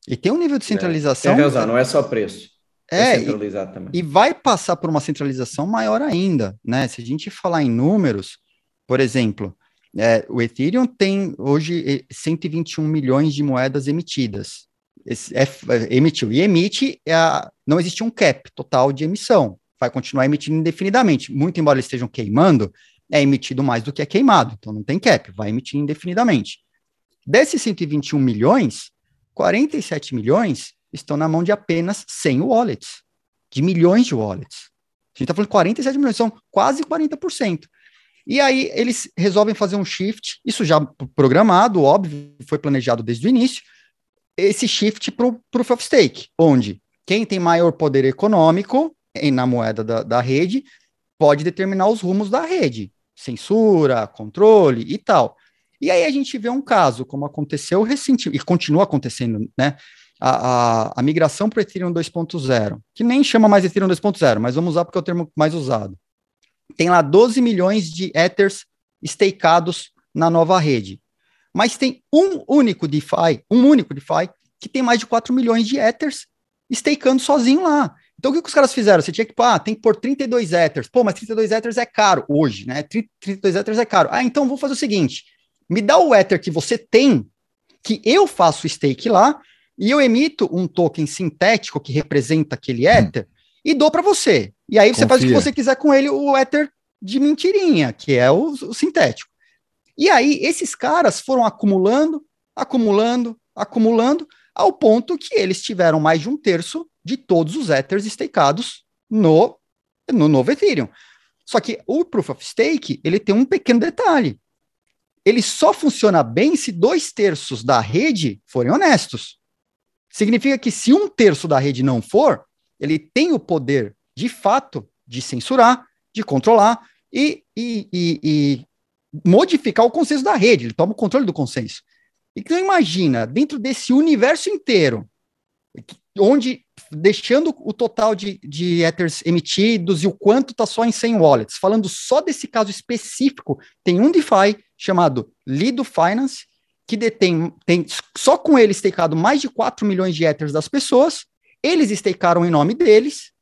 E tem um nível de né? centralização. É. Tem razão, não é só preço. É, é centralizar e, também. e vai passar por uma centralização maior ainda, né? Se a gente falar em números, por exemplo, é, o Ethereum tem hoje 121 eh, milhões de moedas emitidas esse, é, é, emitiu e emite, é a, não existe um cap total de emissão. Vai continuar emitindo indefinidamente. Muito embora eles estejam queimando, é emitido mais do que é queimado. Então não tem cap, vai emitir indefinidamente. Desses 121 milhões, 47 milhões estão na mão de apenas 100 wallets, de milhões de wallets. A gente está falando 47 milhões, são quase 40%. E aí eles resolvem fazer um shift, isso já programado, óbvio, foi planejado desde o início, esse shift para o proof of stake, onde quem tem maior poder econômico em, na moeda da, da rede pode determinar os rumos da rede, censura, controle e tal. E aí a gente vê um caso, como aconteceu recentemente, e continua acontecendo, né? A, a, a migração para o Ethereum 2.0, que nem chama mais Ethereum 2.0, mas vamos usar porque é o termo mais usado. Tem lá 12 milhões de Ethers stakeados na nova rede. Mas tem um único DeFi, um único DeFi, que tem mais de 4 milhões de Ethers stakeando sozinho lá. Então, o que, que, os caras fizeram? Você tinha que, pá, ah, tem que pôr 32 Ethers. Pô, mas 32 Ethers é caro hoje, né? 32 Ethers é caro. Ah, então vou fazer o seguinte: me dá o Ether que você tem, que eu faço stake lá, e eu emito um token sintético que representa aquele hum. Ether, e dou para você. E aí Confia. você faz o que você quiser com ele, o Ether de mentirinha, que é o, o sintético. E aí, esses caras foram acumulando, acumulando, acumulando, ao ponto que eles tiveram mais de um terço de todos os Ethers stakeados no, no novo Ethereum. Só que o Proof of Stake, ele tem um pequeno detalhe. Ele só funciona bem se dois terços da rede forem honestos. Significa que se um terço da rede não for, ele tem o poder, de fato, de censurar, de controlar e, e, e, e modificar o consenso da rede, ele toma o controle do consenso. Então imagina, dentro desse universo inteiro, onde deixando o total de, de ethers emitidos e o quanto está só em 100 wallets, falando só desse caso específico, tem um DeFi chamado Lido Finance, que detém, tem só com ele stakeado mais de 4 milhões de ethers das pessoas, eles stakearam em nome deles,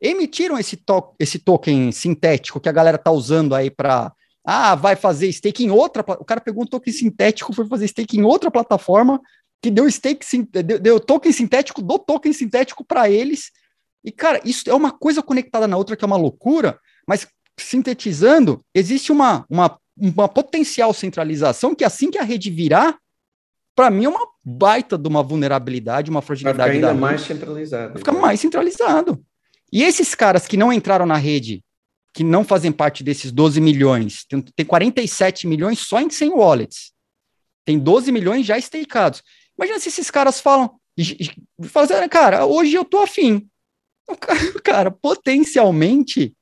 emitiram esse, to esse token sintético que a galera está usando aí para ah, vai fazer stake em outra. O cara pegou um token sintético foi fazer stake em outra plataforma que deu stake deu, deu token sintético do token sintético para eles. E cara, isso é uma coisa conectada na outra que é uma loucura. Mas sintetizando, existe uma, uma, uma potencial centralização que assim que a rede virar, para mim é uma baita de uma vulnerabilidade, uma fragilidade. Vai ficar ainda mais centralizado. Vai ficar então. mais centralizado. E esses caras que não entraram na rede que não fazem parte desses 12 milhões, tem, tem 47 milhões só em 100 wallets. Tem 12 milhões já stakeados. Imagina se esses caras falam, fazendo, assim, ah, cara, hoje eu tô afim. Cara, cara, potencialmente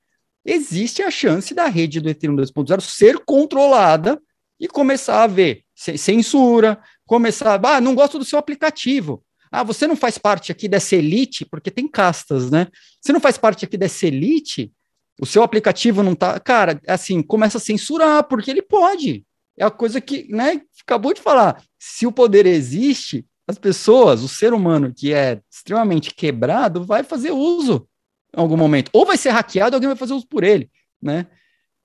existe a chance da rede do Ethereum 2.0 ser controlada e começar a ver censura, começar, ah, não gosto do seu aplicativo. Ah, você não faz parte aqui dessa elite, porque tem castas, né? Você não faz parte aqui dessa elite, o seu aplicativo não tá. Cara, assim, começa a censurar, porque ele pode. É a coisa que, né, acabou de falar. Se o poder existe, as pessoas, o ser humano que é extremamente quebrado, vai fazer uso em algum momento. Ou vai ser hackeado, alguém vai fazer uso por ele, né?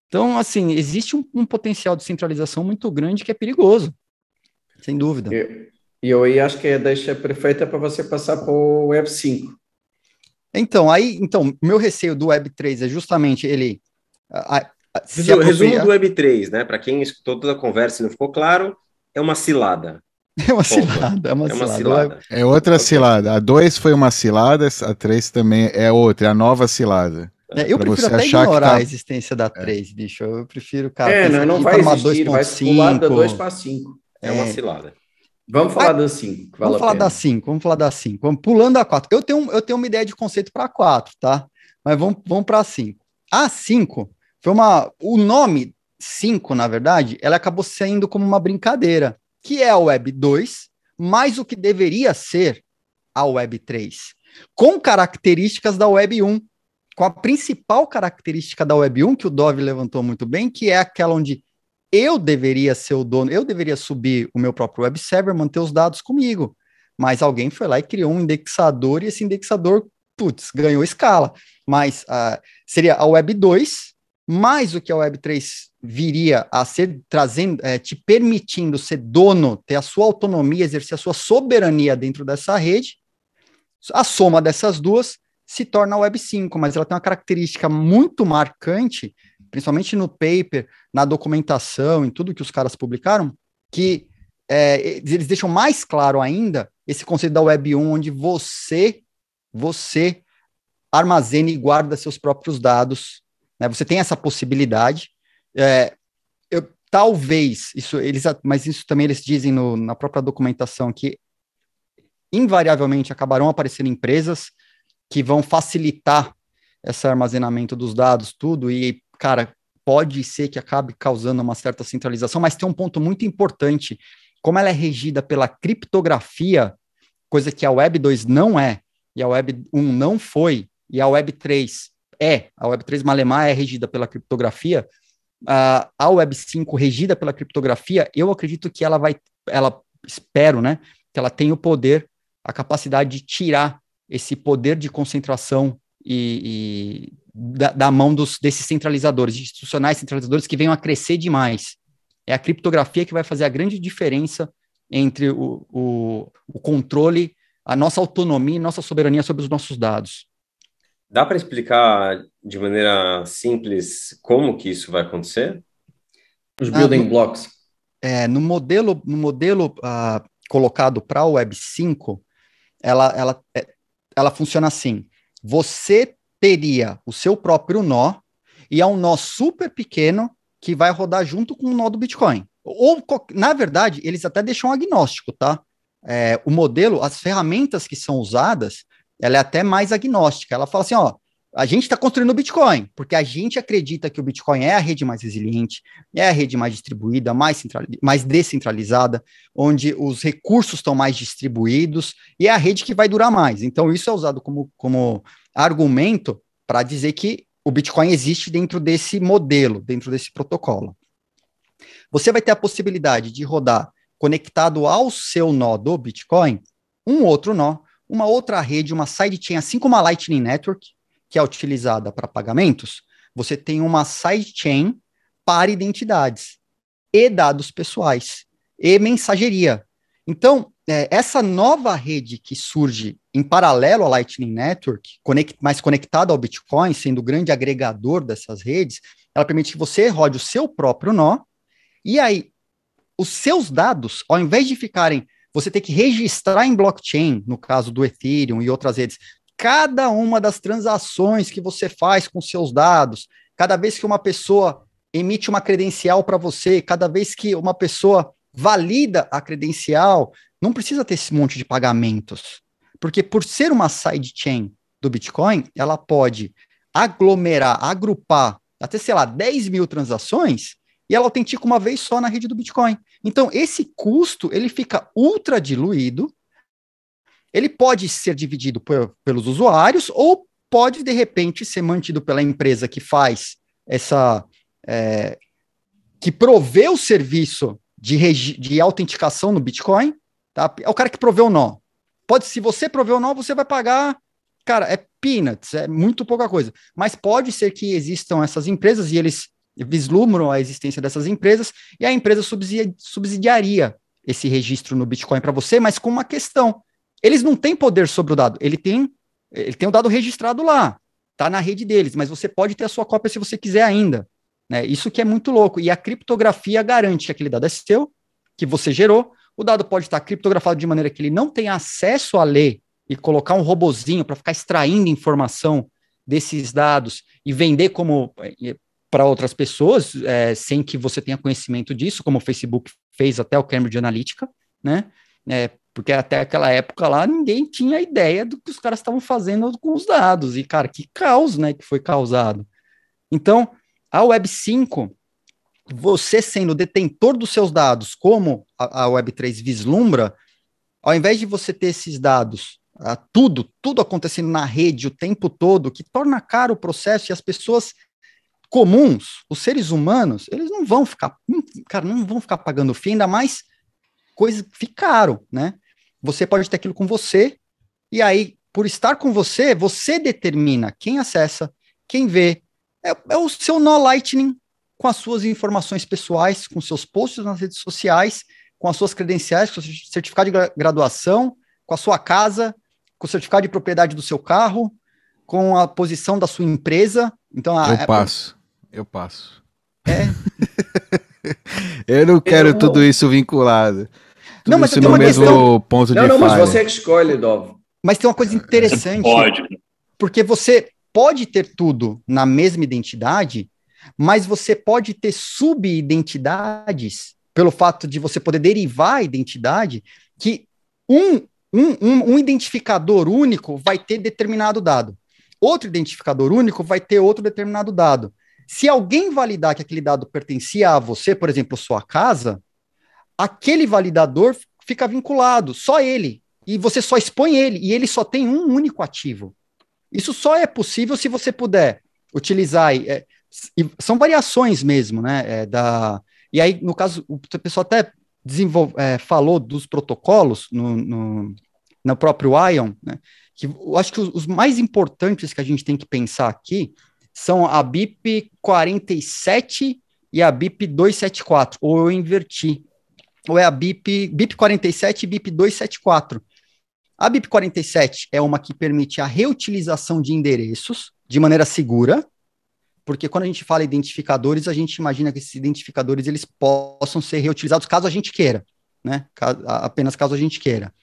Então, assim, existe um, um potencial de centralização muito grande que é perigoso, sem dúvida. E eu, eu acho que é deixa perfeita para você passar para o Web 5, então, aí, então, meu receio do Web3 é justamente ele. A, a, Resumo, resumo do Web3, né? Para quem escutou toda a conversa e não ficou claro, é uma cilada. É uma cilada, é uma, é uma cilada. É outra cilada. A 2 foi uma cilada, a 3 também é outra, é a nova cilada. É, eu pra prefiro até ignorar tá... a existência da 3, bicho. Eu prefiro, cara, é, não, não vai existir, 2. vai pular da 2 para 5. É, é uma é. cilada. Vamos falar ah, da 5. Vale vamos falar da 5, vamos falar da 5. Pulando a 4. Eu tenho, eu tenho uma ideia de conceito para 4, tá? Mas vamos, vamos para a 5. A 5 foi uma. O nome 5, na verdade, ela acabou saindo como uma brincadeira, que é a Web 2, mais o que deveria ser a Web 3, com características da Web 1, com a principal característica da Web 1, que o Dove levantou muito bem, que é aquela onde eu deveria ser o dono, eu deveria subir o meu próprio web server, manter os dados comigo. Mas alguém foi lá e criou um indexador e esse indexador, putz, ganhou escala. Mas uh, seria a Web 2, mais o que a Web 3 viria a ser trazendo, é, te permitindo ser dono, ter a sua autonomia, exercer a sua soberania dentro dessa rede. A soma dessas duas se torna a Web 5, mas ela tem uma característica muito marcante, principalmente no paper, na documentação, em tudo que os caras publicaram, que é, eles deixam mais claro ainda esse conceito da Web 1, onde você, você armazena e guarda seus próprios dados. Né? Você tem essa possibilidade. É, eu, talvez, isso eles, mas isso também eles dizem no, na própria documentação que invariavelmente acabarão aparecendo empresas que vão facilitar esse armazenamento dos dados, tudo, e, cara, pode ser que acabe causando uma certa centralização, mas tem um ponto muito importante. Como ela é regida pela criptografia, coisa que a Web 2 não é, e a Web 1 não foi, e a Web 3 é, a Web 3 Malemar é regida pela criptografia, uh, a Web 5 regida pela criptografia, eu acredito que ela vai, ela espero, né, que ela tenha o poder, a capacidade de tirar esse poder de concentração e, e da, da mão dos, desses centralizadores, institucionais centralizadores que venham a crescer demais. É a criptografia que vai fazer a grande diferença entre o, o, o controle, a nossa autonomia e nossa soberania sobre os nossos dados. Dá para explicar de maneira simples como que isso vai acontecer? Os ah, building ah, no, blocks. É, no modelo, no modelo ah, colocado para a Web 5, ela, ela, é, ela funciona assim. Você teria o seu próprio nó e é um nó super pequeno que vai rodar junto com o nó do Bitcoin. Ou, na verdade, eles até deixam agnóstico, tá? É, o modelo, as ferramentas que são usadas, ela é até mais agnóstica. Ela fala assim, ó, a gente está construindo o Bitcoin, porque a gente acredita que o Bitcoin é a rede mais resiliente, é a rede mais distribuída, mais, mais descentralizada, onde os recursos estão mais distribuídos e é a rede que vai durar mais. Então, isso é usado como, como argumento para dizer que o Bitcoin existe dentro desse modelo, dentro desse protocolo. Você vai ter a possibilidade de rodar conectado ao seu nó do Bitcoin um outro nó, uma outra rede, uma sidechain, assim como a Lightning Network, que é utilizada para pagamentos, você tem uma sidechain para identidades e dados pessoais e mensageria. Então, é, essa nova rede que surge em paralelo à Lightning Network, conect, mais conectada ao Bitcoin, sendo o grande agregador dessas redes, ela permite que você rode o seu próprio nó e aí os seus dados, ao invés de ficarem você tem que registrar em blockchain, no caso do Ethereum e outras redes, cada uma das transações que você faz com seus dados, cada vez que uma pessoa emite uma credencial para você, cada vez que uma pessoa valida a credencial, não precisa ter esse monte de pagamentos. Porque por ser uma sidechain do Bitcoin, ela pode aglomerar, agrupar até, sei lá, 10 mil transações e ela autentica uma vez só na rede do Bitcoin. Então, esse custo ele fica ultra diluído ele pode ser dividido pelos usuários ou pode, de repente, ser mantido pela empresa que faz essa. É, que provê o serviço de, de autenticação no Bitcoin, tá? É o cara que proveu o nó. Pode, se você proveu o nó, você vai pagar. Cara, é peanuts, é muito pouca coisa. Mas pode ser que existam essas empresas e eles vislumbram a existência dessas empresas e a empresa subsidiaria esse registro no Bitcoin para você, mas com uma questão. Eles não têm poder sobre o dado. Ele tem, ele tem o dado registrado lá, tá na rede deles, mas você pode ter a sua cópia se você quiser ainda. Né? Isso que é muito louco. E a criptografia garante que aquele dado é seu, que você gerou. O dado pode estar criptografado de maneira que ele não tenha acesso a ler e colocar um robozinho para ficar extraindo informação desses dados e vender como eh, para outras pessoas é, sem que você tenha conhecimento disso, como o Facebook fez até o Cambridge Analytica, né? É, porque até aquela época lá ninguém tinha ideia do que os caras estavam fazendo com os dados. E, cara, que caos né, que foi causado. Então, a Web5, você sendo detentor dos seus dados, como a, a Web3 vislumbra, ao invés de você ter esses dados, ah, tudo, tudo acontecendo na rede o tempo todo, que torna caro o processo e as pessoas comuns, os seres humanos, eles não vão ficar, cara, não vão ficar pagando fim, ainda mais coisas que ficaram, né? Você pode ter aquilo com você, e aí, por estar com você, você determina quem acessa, quem vê. É, é o seu nó Lightning com as suas informações pessoais, com seus posts nas redes sociais, com as suas credenciais, com o seu certificado de graduação, com a sua casa, com o certificado de propriedade do seu carro, com a posição da sua empresa. Então, a, eu é, passo, eu passo. É. eu não quero eu... tudo isso vinculado. Tudo não, mas isso tem no uma mesmo questão... ponto não, de Não, mas você é que escolhe, Dov. Mas tem uma coisa interessante. Você pode. Porque você pode ter tudo na mesma identidade, mas você pode ter subidentidades pelo fato de você poder derivar a identidade que um, um, um, um identificador único vai ter determinado dado. Outro identificador único vai ter outro determinado dado. Se alguém validar que aquele dado pertencia a você, por exemplo, sua casa, aquele validador fica vinculado, só ele. E você só expõe ele, e ele só tem um único ativo. Isso só é possível se você puder utilizar. É, são variações mesmo, né? É, da, e aí, no caso, o pessoal até desenvolve, é, falou dos protocolos no, no, no próprio ION, né? Que eu acho que os, os, mais importantes que a gente tem que pensar aqui são a BIP 47 e a BIP 274, ou eu inverti ou é a BIP, BIP 47 e BIP 274. A BIP 47 é uma que permite a reutilização de endereços de maneira segura, porque quando a gente fala identificadores, a gente imagina que esses identificadores eles possam ser reutilizados caso a gente queira, né? Apenas caso a gente queira.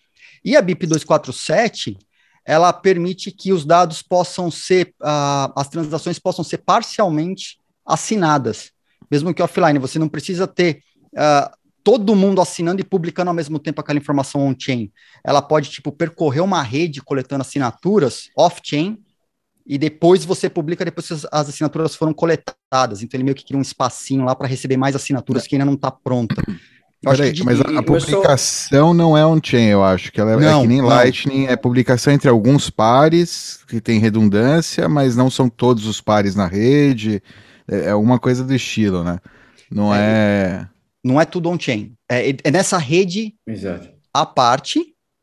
E a BIP 247, ela permite que os dados possam ser, uh, as transações possam ser parcialmente assinadas, mesmo que offline. Você não precisa ter uh, todo mundo assinando e publicando ao mesmo tempo aquela informação on-chain. Ela pode, tipo, percorrer uma rede coletando assinaturas off-chain e depois você publica depois que as assinaturas foram coletadas. Então ele meio que cria um espacinho lá para receber mais assinaturas é. que ainda não está pronta. Peraí, de... mas a, a publicação sou... não é on-chain, eu acho. Que ela é, é não, é que nem não. Lightning, é publicação entre alguns pares, que tem redundância, mas não são todos os pares na rede. É, é uma coisa do estilo, né? Não é... é... Não é tudo on-chain. É, é, é nessa rede a à parte,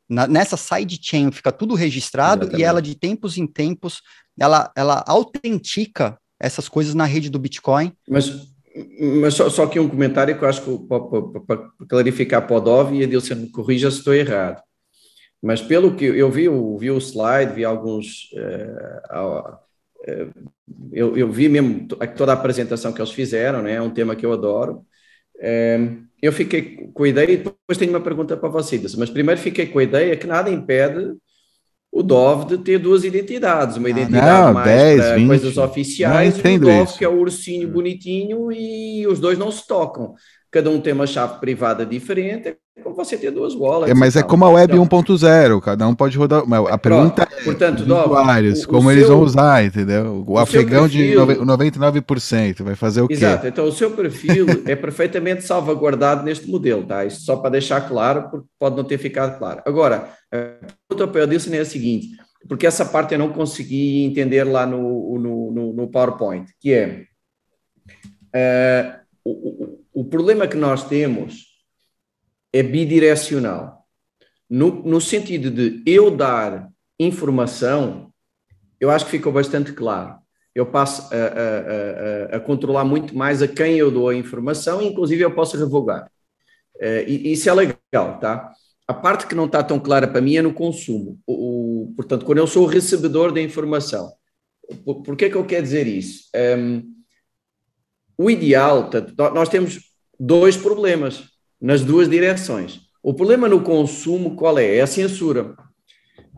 na, nessa sidechain fica tudo registrado Exatamente. e ela, de tempos em tempos, ela, ela autentica essas coisas na rede do Bitcoin. Mas, mas só, só aqui um comentário que eu acho que para clarificar para o Dove e Adilson me corrija se estou errado. Mas pelo que eu vi, eu vi o slide, vi alguns. Uh, uh, eu, eu, vi mesmo toda a apresentação que eles fizeram, né? É um tema que eu adoro. Ehm, eu fiquei com a ideia e depois tenho uma pergunta para vocês, mas primeiro fiquei com a ideia que nada impede o Dove de ter duas identidades, uma ah, identidade não, mais 10, para 20, coisas oficiais e o Dove isso. que é o ursinho bonitinho e os dois não se tocam. Cada um tem uma chave privada diferente, é como você ter duas wallets. É, mas é como a web 1.0, então, cada um pode rodar. a pergunta é portanto, dos usuários, o, o como seu, eles vão usar, entendeu? O, o afegão perfil, de 99% vai fazer o quê? Exato, então o seu perfil é perfeitamente salvaguardado neste modelo, tá? Isso só para deixar claro, porque pode não ter ficado claro. Agora, a pergunta para o Edilson é a seguinte, porque essa parte eu não consegui entender lá no, no, no, no PowerPoint, que é uh, o, o problema que nós temos é bidirecional. No, no sentido de eu dar informação, eu acho que ficou bastante claro. Eu passo a, a, a, a, controlar muito mais a quem eu dou a informação, inclusive eu posso revogar. Uh, isso é legal, tá? A parte que não está tão clara para mim é no consumo. O, o, portanto, quando eu sou o recebedor da informação. Por, por que é que eu quero dizer isso? Um, ehm, o ideal, nós temos dois problemas nas duas direções. O problema no consumo qual é? É a censura.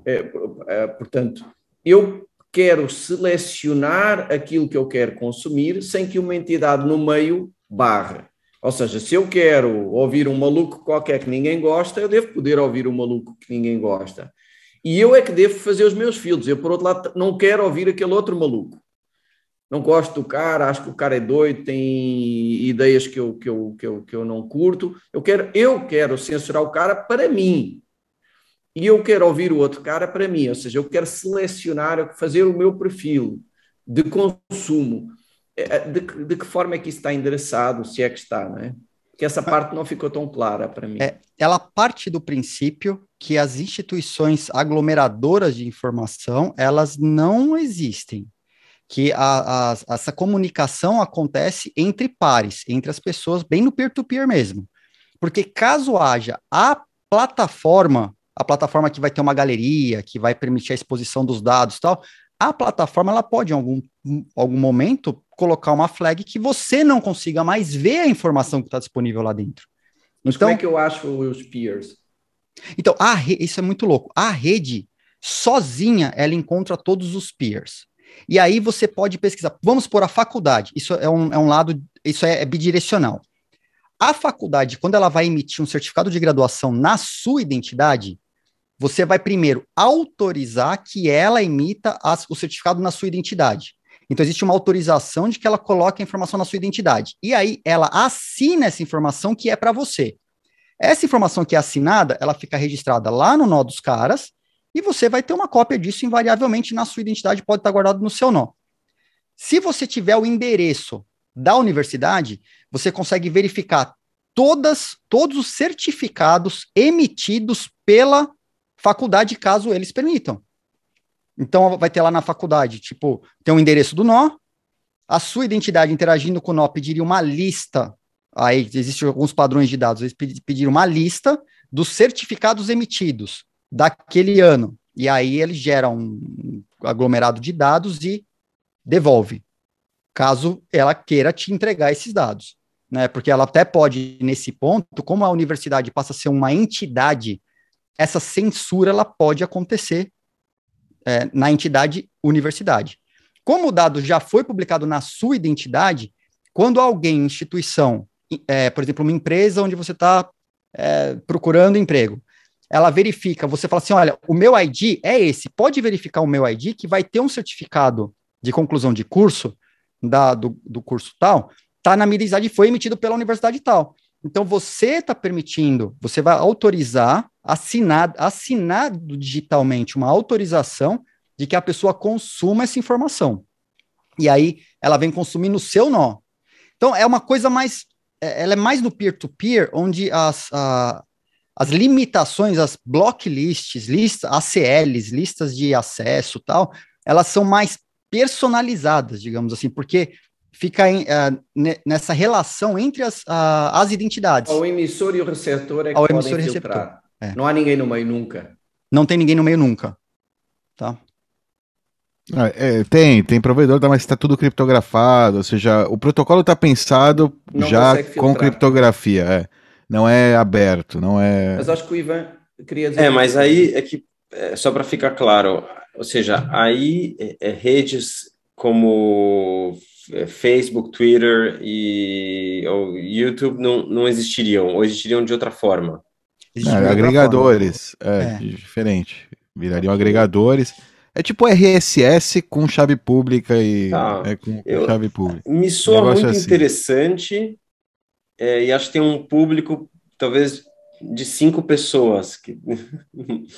É, é, portanto, eu quero selecionar aquilo que eu quero consumir sem que uma entidade no meio barre. Ou seja, se eu quero ouvir um maluco qualquer que ninguém gosta, eu devo poder ouvir um maluco que ninguém gosta. E eu é que devo fazer os meus filtros. Eu, por outro lado, não quero ouvir aquele outro maluco não gosto do cara, acho que o cara é doido, tem ideias que eu, que eu, que eu, que eu não curto. Eu quero, eu quero censurar o cara para mim. E eu quero ouvir o outro cara para mim, ou seja, eu quero selecionar, fazer o meu perfil de consumo. É, é, de, de que forma é que isso está endereçado, se é que está, não é? Que essa ah. parte não ficou tão clara para mim. É, ela parte do princípio que as instituições aglomeradoras de informação, elas não existem que a, a, essa comunicação acontece entre pares, entre as pessoas, bem no peer-to-peer -peer mesmo. Porque caso haja a plataforma, a plataforma que vai ter uma galeria, que vai permitir a exposição dos dados e tal, a plataforma ela pode, em algum, algum momento, colocar uma flag que você não consiga mais ver a informação que está disponível lá dentro. Mas então, como é então que eu acho os peers? Então, a re... isso é muito louco. A rede, sozinha, ela encontra todos os peers. E aí você pode pesquisar. Vamos por a faculdade. Isso é um, é um lado, isso é, é bidirecional. A faculdade, quando ela vai emitir um certificado de graduação na sua identidade, você vai primeiro autorizar que ela emita as, o certificado na sua identidade. Então, existe uma autorização de que ela coloque a informação na sua identidade. E aí, ela assina essa informação que é para você. Essa informação que é assinada, ela fica registrada lá no nó dos caras, e você vai ter uma cópia disso invariavelmente na sua identidade, pode estar guardado no seu nó. Se você tiver o endereço da universidade, você consegue verificar todas, todos os certificados emitidos pela faculdade, caso eles permitam. Então, vai ter lá na faculdade, tipo, tem o um endereço do nó, a sua identidade interagindo com o nó pediria uma lista, aí existem alguns padrões de dados, eles pediram uma lista dos certificados emitidos daquele ano. E aí ele gera um aglomerado de dados e devolve, caso ela queira te entregar esses dados. Né? Porque ela até pode, nesse ponto, como a universidade passa a ser uma entidade, essa censura ela pode acontecer é, na entidade universidade. Como o dado já foi publicado na sua identidade, quando alguém, instituição, é, por exemplo, uma empresa onde você está é, procurando emprego, ela verifica, você fala assim, olha, o meu ID é esse, pode verificar o meu ID que vai ter um certificado de conclusão de curso da, do, do curso tal, tá na minha idade foi emitido pela universidade tal. Então você está permitindo, você vai autorizar, assinar, assinado digitalmente uma autorização de que a pessoa consuma essa informação. E aí ela vem consumir no seu nó. Então é uma coisa mais, é, ela é mais no peer-to-peer, -peer, onde as, a, as limitações, as blocklists, listas, ACLs, listas de acesso tal, elas são mais personalizadas, digamos assim, porque fica em, uh, nessa relação entre as, uh, as identidades. O emissor e o receptor é que Ao podem emissor receptor. É. Não há ninguém no meio nunca. Não tem ninguém no meio nunca, tá? Ah, é, tem, tem provedor, tá, mas está tudo criptografado, ou seja, o protocolo está pensado Não já com criptografia, é não é aberto, não é. Mas acho que o Ivan queria dizer. É, mas aí é que, é, só para ficar claro, ou seja, aí é, é, redes como é, Facebook, Twitter e ou YouTube não, não existiriam, ou existiriam de outra forma. Não, agregadores, forma. É, é, diferente. Virariam agregadores. É tipo RSS com chave pública e tá. é, com, com Eu, chave pública. Me soa muito assim. interessante, é, e acho que tem um público, talvez, de cinco pessoas. Que...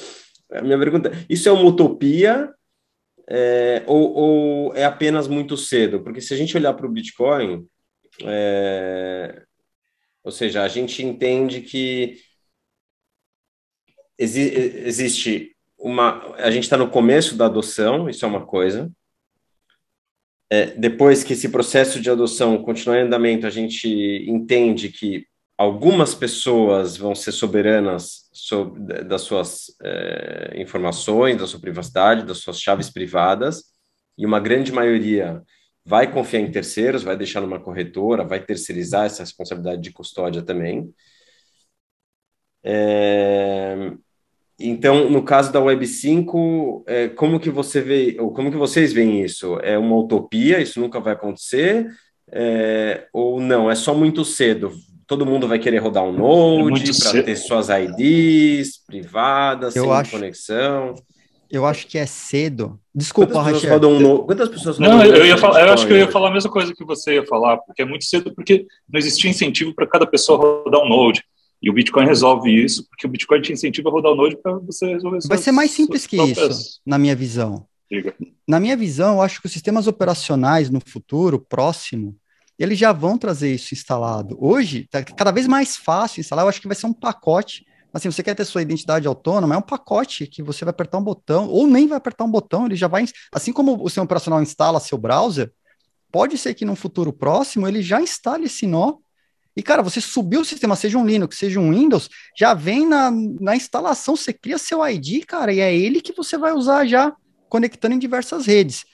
É a minha pergunta: isso é uma utopia é, ou, ou, é apenas muito cedo? Porque se a gente olhar para o Bitcoin, é, ou seja, a gente entende que exi existe uma. A gente está no começo da adoção, isso é uma coisa é, depois que esse processo de adoção continuar em andamento, a gente entende que algumas pessoas vão ser soberanas sobre, das suas é, informações, da sua privacidade, das suas chaves privadas, e uma grande maioria vai confiar em terceiros, vai deixar numa corretora, vai terceirizar essa responsabilidade de custódia também. É, então, no caso da Web 5, é, como que você vê, ou como que vocês veem isso? É uma utopia? Isso nunca vai acontecer? É, ou não? É só muito cedo? Todo mundo vai querer rodar um é Node é para ter suas IDs privadas, eu sem acho, conexão? Eu acho que é cedo. Desculpa, Quantas pessoas Rachel. rodam um no... Quantas pessoas Não, eu, ia falar, eu acho que eu ia falar a mesma coisa que você ia falar, porque é muito cedo, porque não existia incentivo para cada pessoa rodar um Node. E o Bitcoin resolve isso, porque o Bitcoin te incentiva a rodar o Node para você resolver isso. Vai ser mais simples que isso, na minha visão. Diga. Na minha visão, eu acho que os sistemas operacionais no futuro próximo, eles já vão trazer isso instalado. Hoje, está cada vez mais fácil instalar, eu acho que vai ser um pacote. Assim, você quer ter sua identidade autônoma, é um pacote que você vai apertar um botão, ou nem vai apertar um botão, ele já vai. Assim como o sistema operacional instala seu browser, pode ser que num futuro próximo ele já instale esse nó e, cara, você subiu o sistema, seja um Linux, seja um Windows, já vem na, na instalação, você cria seu ID, cara, e é ele que você vai usar já conectando em diversas redes.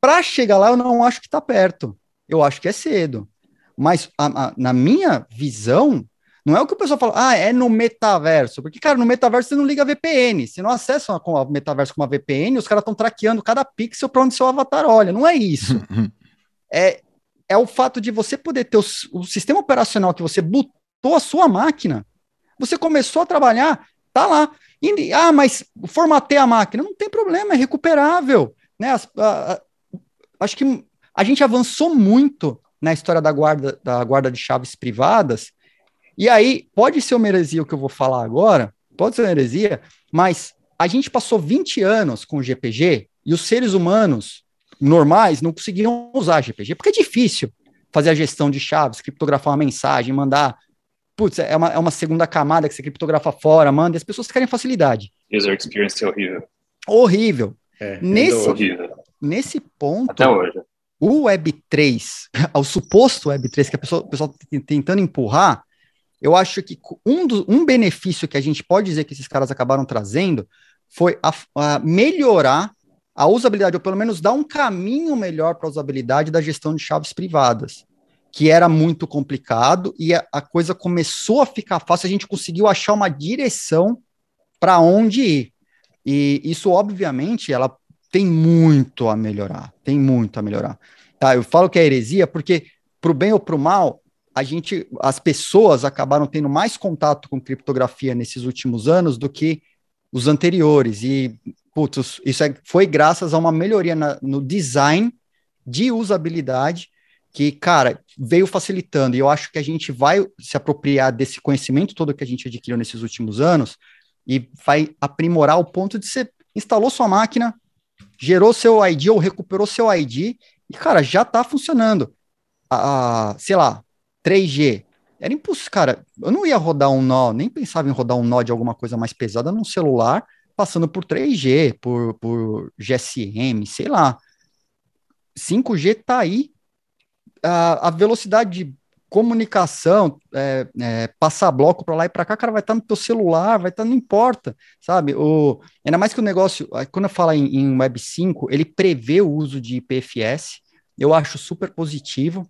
Para chegar lá, eu não acho que está perto. Eu acho que é cedo. Mas, a, a, na minha visão, não é o que o pessoal fala, ah, é no metaverso. Porque, cara, no metaverso você não liga a VPN. Você não acessa o metaverso com uma VPN, os caras estão traqueando cada pixel para onde seu avatar olha. Não é isso. é é o fato de você poder ter o, o sistema operacional que você botou a sua máquina, você começou a trabalhar, tá lá. E, ah, mas formatei a máquina. Não tem problema, é recuperável. Né? As, a, a, acho que a gente avançou muito na história da guarda, da guarda de chaves privadas. E aí, pode ser uma heresia o que eu vou falar agora, pode ser uma heresia, mas a gente passou 20 anos com o GPG e os seres humanos normais não conseguiam usar GPG, porque é difícil fazer a gestão de chaves, criptografar uma mensagem, mandar. Putz, é uma, é uma segunda camada que você criptografa fora, manda, e as pessoas querem facilidade. User experience é horrível. Horrível. É, nesse, horrível. nesse ponto. Até hoje. O Web3, ao suposto Web3 que a pessoa, o pessoal tá tentando empurrar, eu acho que um, do, um benefício que a gente pode dizer que esses caras acabaram trazendo foi a, a melhorar a usabilidade, ou pelo menos dar um caminho melhor para a usabilidade da gestão de chaves privadas, que era muito complicado e a, a coisa começou a ficar fácil, a gente conseguiu achar uma direção para onde ir. E isso, obviamente, ela tem muito a melhorar, tem muito a melhorar. Tá, eu falo que é heresia porque, para o bem ou para o mal, a gente, as pessoas acabaram tendo mais contato com criptografia nesses últimos anos do que os anteriores. E putz, isso é, foi graças a uma melhoria na, no design de usabilidade que, cara, veio facilitando. E eu acho que a gente vai se apropriar desse conhecimento todo que a gente adquiriu nesses últimos anos e vai aprimorar o ponto de você instalou sua máquina, gerou seu ID ou recuperou seu ID e, cara, já tá funcionando. Ah, sei lá, 3G. Era impossível, cara. Eu não ia rodar um nó, nem pensava em rodar um nó de alguma coisa mais pesada num celular passando por 3G, por, por GSM, sei lá. 5G está aí. A, a, velocidade de comunicação, é, é, passar bloco para lá e para cá, cara, vai estar tá no teu celular, vai estar, tá, não importa, sabe? O, ainda mais que o negócio, quando eu falo em, em Web 5, ele prevê o uso de IPFS, eu acho super positivo.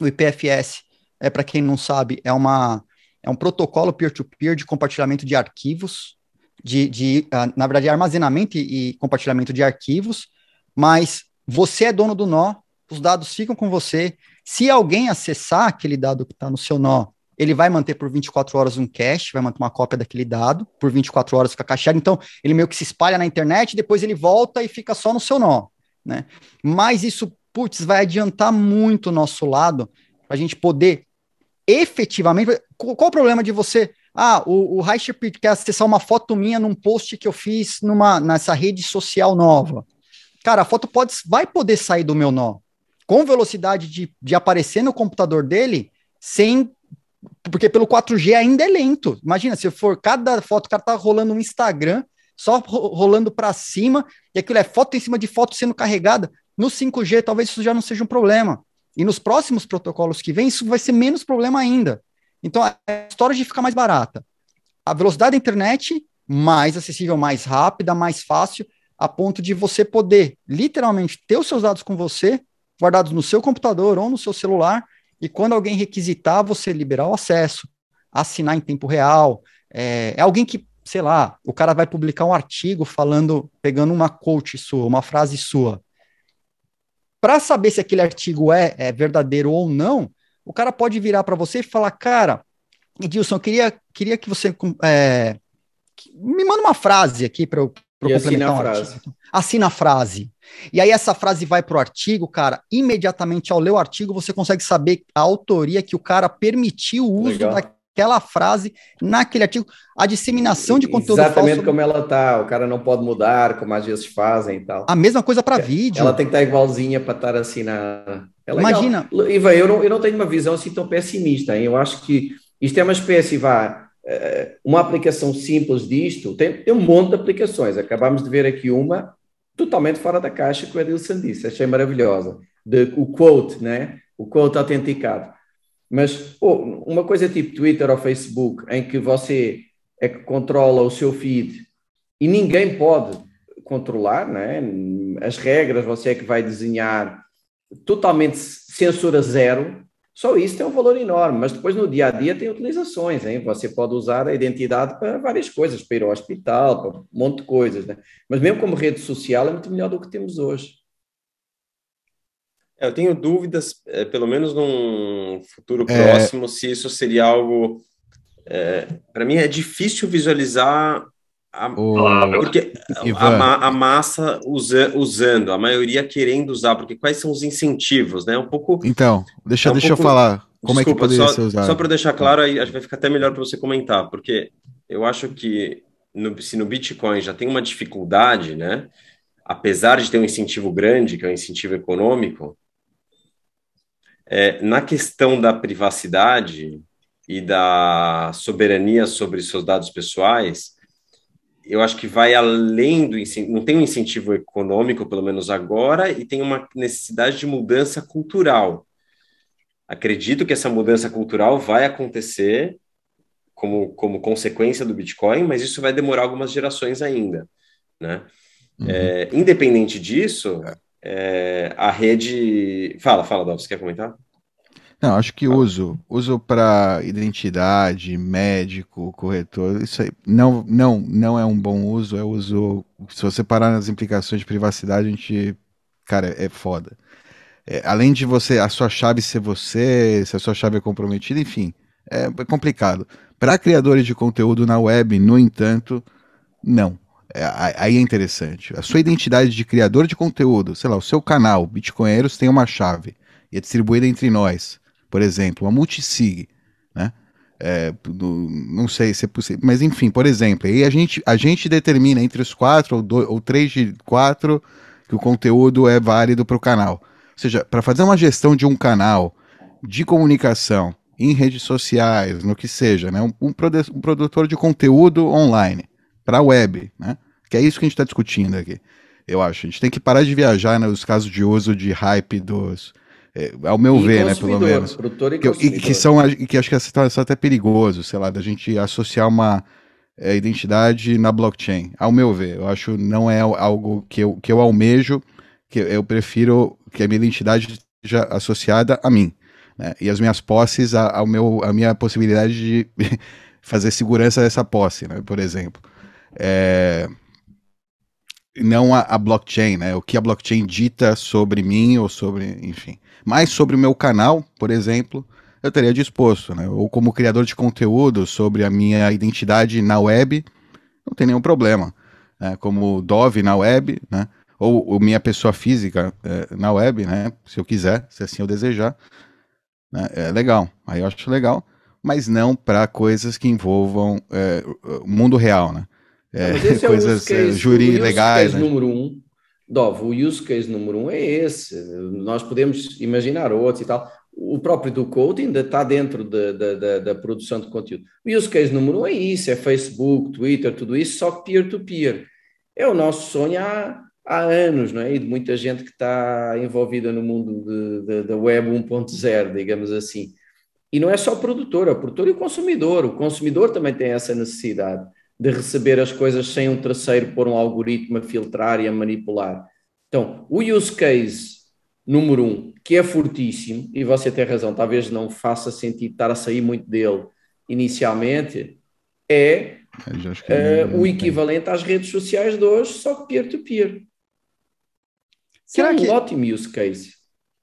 O IPFS, é para quem não sabe, é, uma, é um protocolo peer-to-peer -peer de compartilhamento de arquivos, de, de uh, na verdade, armazenamento e, e compartilhamento de arquivos, mas você é dono do nó, os dados ficam com você. Se alguém acessar aquele dado que está no seu nó, ele vai manter por 24 horas um cache, vai manter uma cópia daquele dado, por 24 horas fica cacheado, então ele meio que se espalha na internet, depois ele volta e fica só no seu nó, né? Mas isso, putz, vai adiantar muito o nosso lado, para a gente poder efetivamente... Qual o problema de você ah, o, o quer acessar uma foto minha num post que eu fiz numa, nessa rede social nova. Cara, a foto pode, vai poder sair do meu nó com velocidade de, de aparecer no computador dele sem porque pelo 4G ainda é lento. Imagina, se for cada foto, o cara tá rolando um Instagram, só rolando para cima, e aquilo é foto em cima de foto sendo carregada. No 5G, talvez isso já não seja um problema. E nos próximos protocolos que vem, isso vai ser menos problema ainda. Então, a storage fica mais barata. A velocidade da internet, mais acessível, mais rápida, mais fácil, a ponto de você poder, literalmente, ter os seus dados com você, guardados no seu computador ou no seu celular, e quando alguém requisitar, você liberar o acesso, assinar em tempo real. É, é alguém que, sei lá, o cara vai publicar um artigo falando, pegando uma quote sua, uma frase sua. Para saber se aquele artigo é, é verdadeiro ou não, o cara pode virar para você e falar, cara, Edilson, eu queria, queria que você é, me manda uma frase aqui para eu, pra eu complementar assina a frase. Artigo. Assina a frase. E aí essa frase vai para o artigo, cara, imediatamente ao ler o artigo você consegue saber a autoria que o cara permitiu o uso da, aquela frase, naquele artigo, a disseminação de conteúdo Exatamente falso. como ela está o cara não pode mudar, como às vezes fazem e tal. A mesma coisa para é, vídeo. Ela tem que estar tá igualzinha para estar assim na... É Imagina. Ivan, eu não, eu não tenho uma visão assim tão pessimista, hein? eu acho que isto é uma espécie, vá, é, uma aplicação simples disto, tem, tem um monte de aplicações, acabamos de ver aqui uma totalmente fora da caixa que o Edilson disse, achei maravilhosa, de, o quote, né? o quote autenticado. Mas oh, uma coisa tipo Twitter ou Facebook, em que você é que controla o seu feed e ninguém pode controlar, né? as regras você é que vai desenhar totalmente censura zero, só isso tem um valor enorme, mas depois no dia a dia tem utilizações, hein? você pode usar a identidade para várias coisas, para ir ao hospital, para um monte de coisas, né? mas mesmo como rede social é muito melhor do que temos hoje. É, eu tenho dúvidas, é, pelo menos num futuro é. próximo, é... se isso seria algo. É, para mim é difícil visualizar a, o... porque a, a, massa usa, usando, a maioria querendo usar, porque quais são os incentivos, né? Um pouco. Então, deixa, é um deixa pouco, eu falar. Como desculpa, é que poderia só, ser usado? Só para deixar tá. claro, aí acho que vai ficar até melhor para você comentar, porque eu acho que no, se no Bitcoin já tem uma dificuldade, né? Apesar de ter um incentivo grande, que é um incentivo econômico, é, na questão da privacidade e da soberania sobre seus dados pessoais, eu acho que vai além do não tem um incentivo econômico, pelo menos agora, e tem uma necessidade de mudança cultural. Acredito que essa mudança cultural vai acontecer como, como consequência do Bitcoin, mas isso vai demorar algumas gerações ainda, né? Uhum. É, independente disso, é é, a rede. Fala, fala, Dov, você quer comentar? Não, acho que uso. Uso para identidade, médico, corretor, isso aí. Não, não, não é um bom uso, é uso. Se você parar nas implicações de privacidade, a gente. Cara, é foda. É, além de você, a sua chave ser você, se a sua chave é comprometida, enfim, é, é complicado. Para criadores de conteúdo na web, no entanto, não. É, aí é interessante. A sua identidade de criador de conteúdo, sei lá, o seu canal, Bitcoinheiros, tem uma chave e é distribuída entre nós. Por exemplo, uma multisig, né? É, do, não sei se é possível, mas enfim, por exemplo, aí a gente, a gente determina entre os quatro ou, do, ou três de quatro que o conteúdo é válido para o canal. Ou seja, para fazer uma gestão de um canal de comunicação em redes sociais, no que seja, né? um, um, produ um produtor de conteúdo online para a web, né? Que é isso que a gente está discutindo aqui, eu acho. A gente tem que parar de viajar nos né? casos de uso de hype dos. É, ao meu e ver, né, pelo menos. E que, e que, são, e que acho que é até perigoso, sei lá, da gente associar uma é, identidade na blockchain, ao meu ver. Eu acho não é algo que eu, que eu almejo, que eu prefiro que a minha identidade seja associada a mim. Né? E as minhas posses, a, ao meu, a minha possibilidade de fazer segurança dessa posse, né, por exemplo é, não a, a, blockchain, né? O que a blockchain dita sobre mim ou sobre, enfim. Mas sobre o meu canal, por exemplo, eu estaria disposto, né? Ou como criador de conteúdo sobre a minha identidade na web, não tem nenhum problema. É, como Dove na web, né? Ou, ou minha pessoa física é, na web, né? Se eu quiser, se assim eu desejar. Né? É legal. Aí eu acho legal. Mas não para coisas que envolvam é, o mundo real, né? é, é coisas é jurídicas legais. Né? número um, dovo o use case número um é esse. Nós podemos imaginar outros e tal. O próprio do code ainda está dentro da da produção de conteúdo. O use case número um é isso: é Facebook, Twitter, tudo isso, só peer-to-peer. -peer. É o nosso sonho há, há anos, não é? E de muita gente que está envolvida no mundo da web 1.0, digamos assim. E não é só o produtor, é o produtor e o consumidor. O consumidor também tem essa necessidade de receber as coisas sem um terceiro pôr um algoritmo a filtrar e a manipular. Então, o use case número um, que é fortíssimo, e você tem razão, talvez não faça sentido estar a sair muito dele inicialmente, é, uh, o equivalente às redes sociais de hoje, só que peer-to-peer. -peer. -peer. Será é um que... ótimo use case.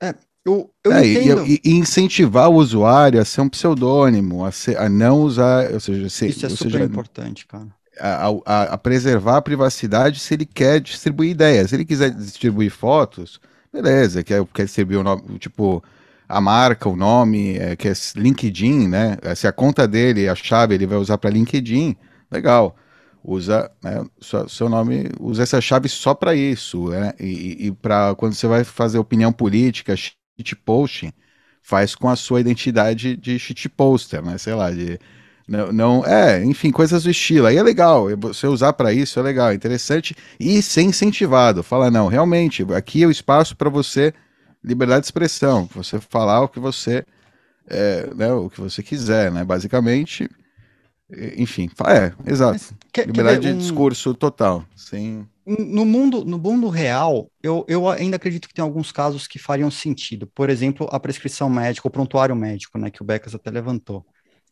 É, eu, eu é, entendo. E, e, incentivar o usuário a ser um pseudônimo, a, ser, a não usar, ou seja, ser, isso é super seja, importante, cara. A, a, a, preservar a privacidade se ele quer distribuir ideias. Se ele quiser distribuir fotos, beleza, quer, quer distribuir o nome, tipo, a marca, o nome, é, que é LinkedIn, né? É, se a conta dele, a chave, ele vai usar para LinkedIn, legal. Usa né, seu, seu nome, usa essa chave só para isso, né? E, e para quando você vai fazer opinião política, shitposting faz com a sua identidade de shitposter, né? Sei lá, de. Não, não, é, enfim, coisas do estilo. Aí é legal, você usar para isso é legal, interessante e ser incentivado. Fala, não, realmente, aqui é o espaço para você, liberdade de expressão, você falar o que você, é, né, o que você quiser, né, basicamente. Enfim, é, exato. Que, liberdade de discurso total, sem no mundo, no mundo real, eu, eu ainda acredito que tem alguns casos que fariam sentido. Por exemplo, a prescrição médica, o prontuário médico, né, que o Becas até levantou.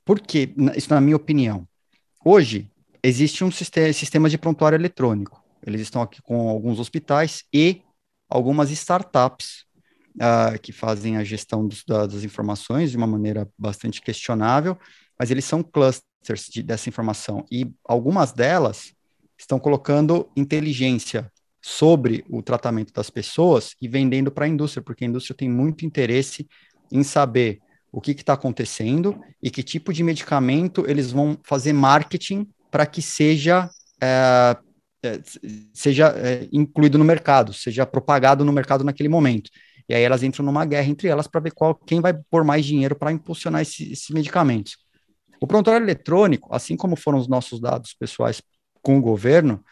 Por quê? Isso na minha opinião. Hoje, existe um sistema, sistema de prontuário eletrônico. Eles estão aqui com alguns hospitais e algumas startups uh, que fazem a gestão dos, das informações de uma maneira bastante questionável, mas eles são clusters de, dessa informação. E algumas delas estão colocando inteligência sobre o tratamento das pessoas e vendendo para a indústria, porque a indústria tem muito interesse em saber o que está acontecendo e que tipo de medicamento eles vão fazer marketing para que seja é, é, seja é, incluído no mercado, seja propagado no mercado naquele momento. E aí elas entram numa guerra entre elas para ver qual quem vai pôr mais dinheiro para impulsionar esses esse medicamentos. O prontuário eletrônico, assim como foram os nossos dados pessoais com o governo,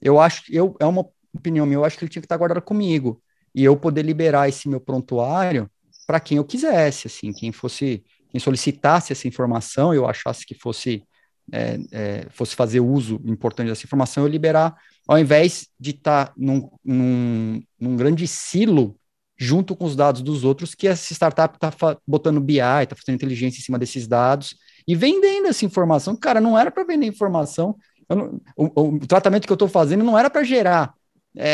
eu acho, eu, é uma opinião minha, eu acho que ele tinha que estar guardado comigo e eu poder liberar esse meu prontuário para quem eu quisesse, assim, quem fosse, quem solicitasse essa informação, eu achasse que fosse é, é, fosse fazer uso importante dessa informação, eu liberar, ao invés de estar num, num, num, grande silo junto com os dados dos outros, que essa startup está botando BI, está fazendo inteligência em cima desses dados e vendendo essa informação. Cara, não era para vender informação, não, o, o, tratamento que eu estou fazendo não era para gerar é,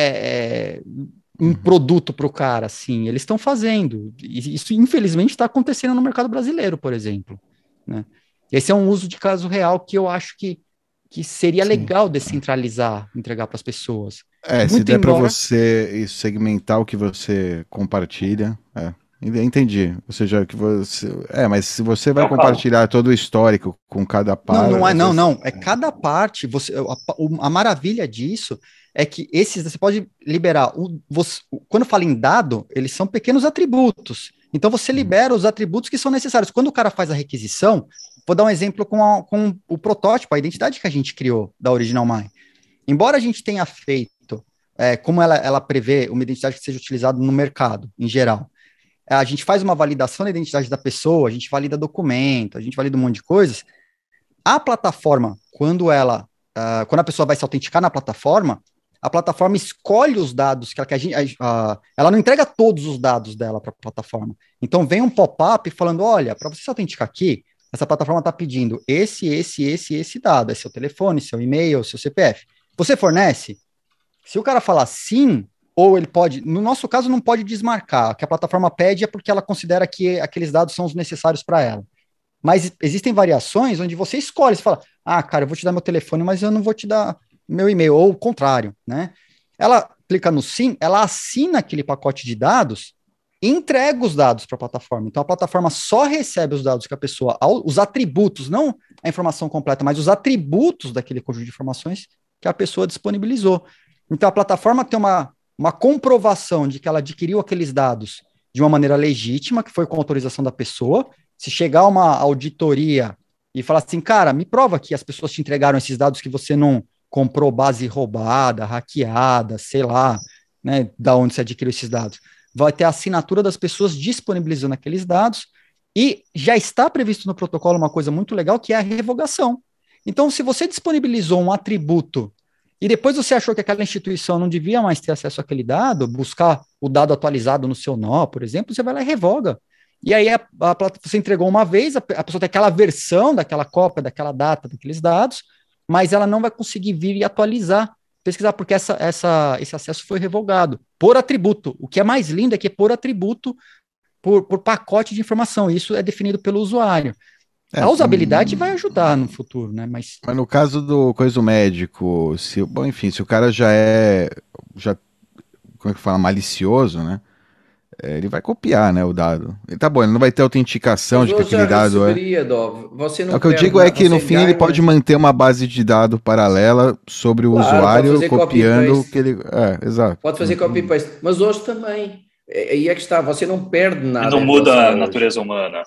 é, um uhum. produto para o cara, assim. Eles estão fazendo. Isso, infelizmente, está acontecendo no mercado brasileiro, por exemplo. Né? Esse é um uso de caso real que eu acho que, que seria Sim. legal descentralizar, entregar para as pessoas. É, Muito se der embora... para você segmentar o que você compartilha, é. Entendi. Ou seja, que você. É, mas se você vai compartilhar todo o histórico com cada parte. Não, não é, não, você... não. É, é cada parte. Você, a, a, maravilha disso é que esses você pode liberar. O, você, quando fala em dado, eles são pequenos atributos. Então você uhum. libera os atributos que são necessários. Quando o cara faz a requisição, vou dar um exemplo com, a, com o protótipo, a identidade que a gente criou da Original Mind. Embora a gente tenha feito, é, como ela, ela prevê uma identidade que seja utilizada no mercado em geral a gente faz uma validação da identidade da pessoa, a gente valida documento, a gente valida um monte de coisas. A plataforma, quando ela, uh, quando a pessoa vai se autenticar na plataforma, a plataforma escolhe os dados que ela quer. Uh, ela não entrega todos os dados dela para a plataforma. Então vem um pop-up falando: olha, para você se autenticar aqui, essa plataforma está pedindo esse, esse, esse, esse dado. É seu telefone, seu e-mail, seu CPF. Você fornece? Se o cara falar sim, ou ele pode, no nosso caso, não pode desmarcar. O que a plataforma pede é porque ela considera que aqueles dados são os necessários para ela. Mas existem variações onde você escolhe, você fala, ah, cara, eu vou te dar meu telefone, mas eu não vou te dar meu e-mail, ou o contrário, né? Ela clica no sim, ela assina aquele pacote de dados e entrega os dados para a plataforma. Então a plataforma só recebe os dados que a pessoa, os atributos, não a informação completa, mas os atributos daquele conjunto de informações que a pessoa disponibilizou. Então a plataforma tem uma uma comprovação de que ela adquiriu aqueles dados de uma maneira legítima, que foi com autorização da pessoa, se chegar uma auditoria e falar assim, cara, me prova que as pessoas te entregaram esses dados que você não comprou base roubada, hackeada, sei lá, né, da onde você adquiriu esses dados. Vai ter a assinatura das pessoas disponibilizando aqueles dados e já está previsto no protocolo uma coisa muito legal que é a revogação. Então, se você disponibilizou um atributo e depois você achou que aquela instituição não devia mais ter acesso àquele dado, buscar o dado atualizado no seu nó, por exemplo, você vai lá e revoga. E aí a, a, você entregou uma vez, a, a pessoa tem aquela versão daquela cópia, daquela data, daqueles dados, mas ela não vai conseguir vir e atualizar, pesquisar, porque essa, essa, esse acesso foi revogado por atributo. O que é mais lindo é que é por atributo, por, por pacote de informação. Isso é definido pelo usuário. É, a usabilidade hum. vai ajudar no futuro, né? Mas... Mas no caso do coisa do médico, se, bom, enfim, se o cara já é, já, como é que fala, malicioso, né? É, ele vai copiar, né, o dado. Ele tá bom, ele não vai ter autenticação Mas de que aquele dado é. o que eu digo é que no fim ganha, ele pode manter uma base de dado paralela sobre o claro, usuário copiando o que ele. É, exato. Pode fazer copy paste. Mas hoje também. e é, é que está, você não perde nada. Não né, muda a natureza humana.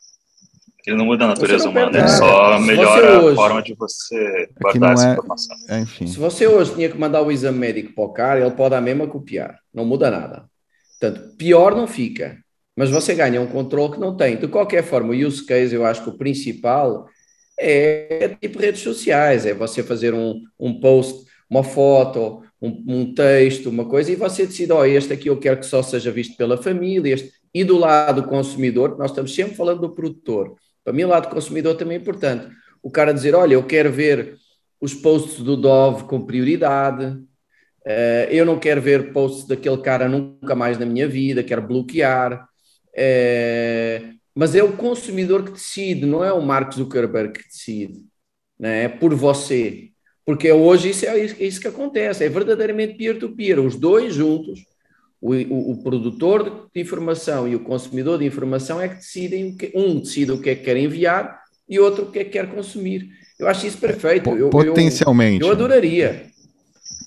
Ele não muda a natureza humana, ele só melhora hoje, a forma de você é guardar essa é... informação. É, enfim. Se você hoje tinha que mandar o exame médico para o cara, ele pode a mesma copiar. Não muda nada. Portanto, pior não fica. Mas você ganha um controle que não tem. De qualquer forma, o use case, eu acho que o principal é, é tipo redes sociais. É você fazer um, um post, uma foto, um, um, texto, uma coisa, e você decide, ó, oh, este aqui eu quero que só seja visto pela família, este... e do lado do consumidor, nós estamos sempre falando do produtor. Para mim, o lado consumidor também é importante. O cara dizer: Olha, eu quero ver os posts do Dove com prioridade, eh, eu não quero ver posts daquele cara nunca mais na minha vida, quero bloquear. Eh, mas é o consumidor que decide, não é o Mark Zuckerberg que decide, né? é por você. Porque hoje isso é isso que acontece, é verdadeiramente peer-to-peer. -peer. Os dois juntos o, o, o, produtor de informação e o consumidor de informação é que decidem, o que, um decide o que é que quer enviar e outro o que é que quer consumir. Eu acho isso perfeito. Potencialmente. Eu, eu, adoraria.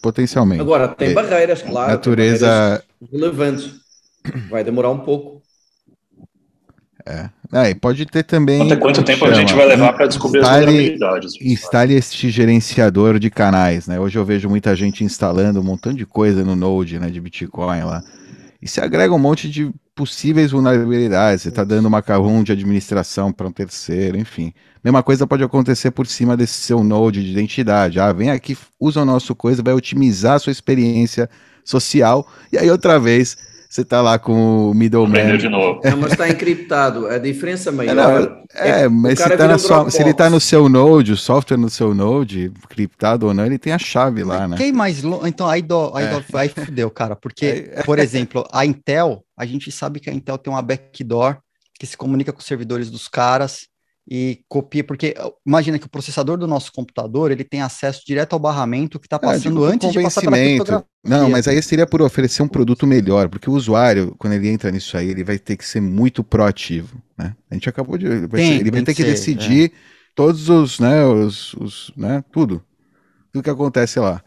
Potencialmente. Agora, tem é, barreiras, claro. Natureza. relevantes. Vai demorar um pouco. É. Ah, pode ter também. quanto tempo chama? a gente vai levar para descobrir instale, as vulnerabilidades? Instale este gerenciador de canais, né? Hoje eu vejo muita gente instalando um montão de coisa no Node, né? De Bitcoin lá. E se agrega um monte de possíveis vulnerabilidades. Você está dando macarrão de administração para um terceiro, enfim. Mesma coisa pode acontecer por cima desse seu node de identidade. Ah, vem aqui, usa o nosso coisa, vai otimizar a sua experiência social. E aí, outra vez, você tá lá com o middleman. de novo. Não, mas tá encriptado. A diferença é maior. É, não, é, é, é mas se, tá sua, se, ele tá no seu node, o software no seu node, criptado ou não, ele tem a chave lá, né? Quem mais Então, aí, do, aí, do, aí fudeu, cara. Porque, por exemplo, a Intel, a gente sabe que a Intel tem uma backdoor que se comunica com os servidores dos caras e copia, porque imagina que o processador do nosso computador ele tem acesso direto ao barramento que está é, passando é, antes de passar pela Não, mas aí seria por oferecer um produto melhor, porque o usuário, quando ele entra nisso aí, ele vai ter que ser muito proativo, né? A gente acabou de... Ele vai, tem, ser, ele vai ter que, que decidir é. todos os, né, os, os, né, tudo. Tudo que acontece lá.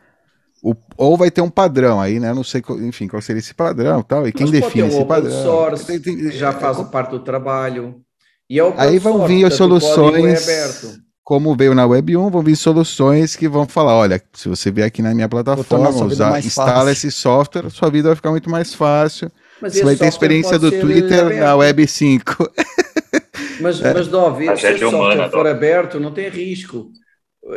O, ou vai ter um padrão aí, né? Não sei, enfim, qual seria esse padrão tal, e quem Mas define esse padrão. Source, tem, tem, já é, faz é, parte do trabalho. E é o Aí vão vir as é soluções. Como veio na Web 1, vão vir soluções que vão falar: olha, se você vier aqui na minha plataforma, usar, instala fácil. esse software, sua vida vai ficar muito mais fácil. Mas você vai ter experiência do Twitter na Web 5. Mas, é. mas Dove, se o é software for aberto, não tem risco.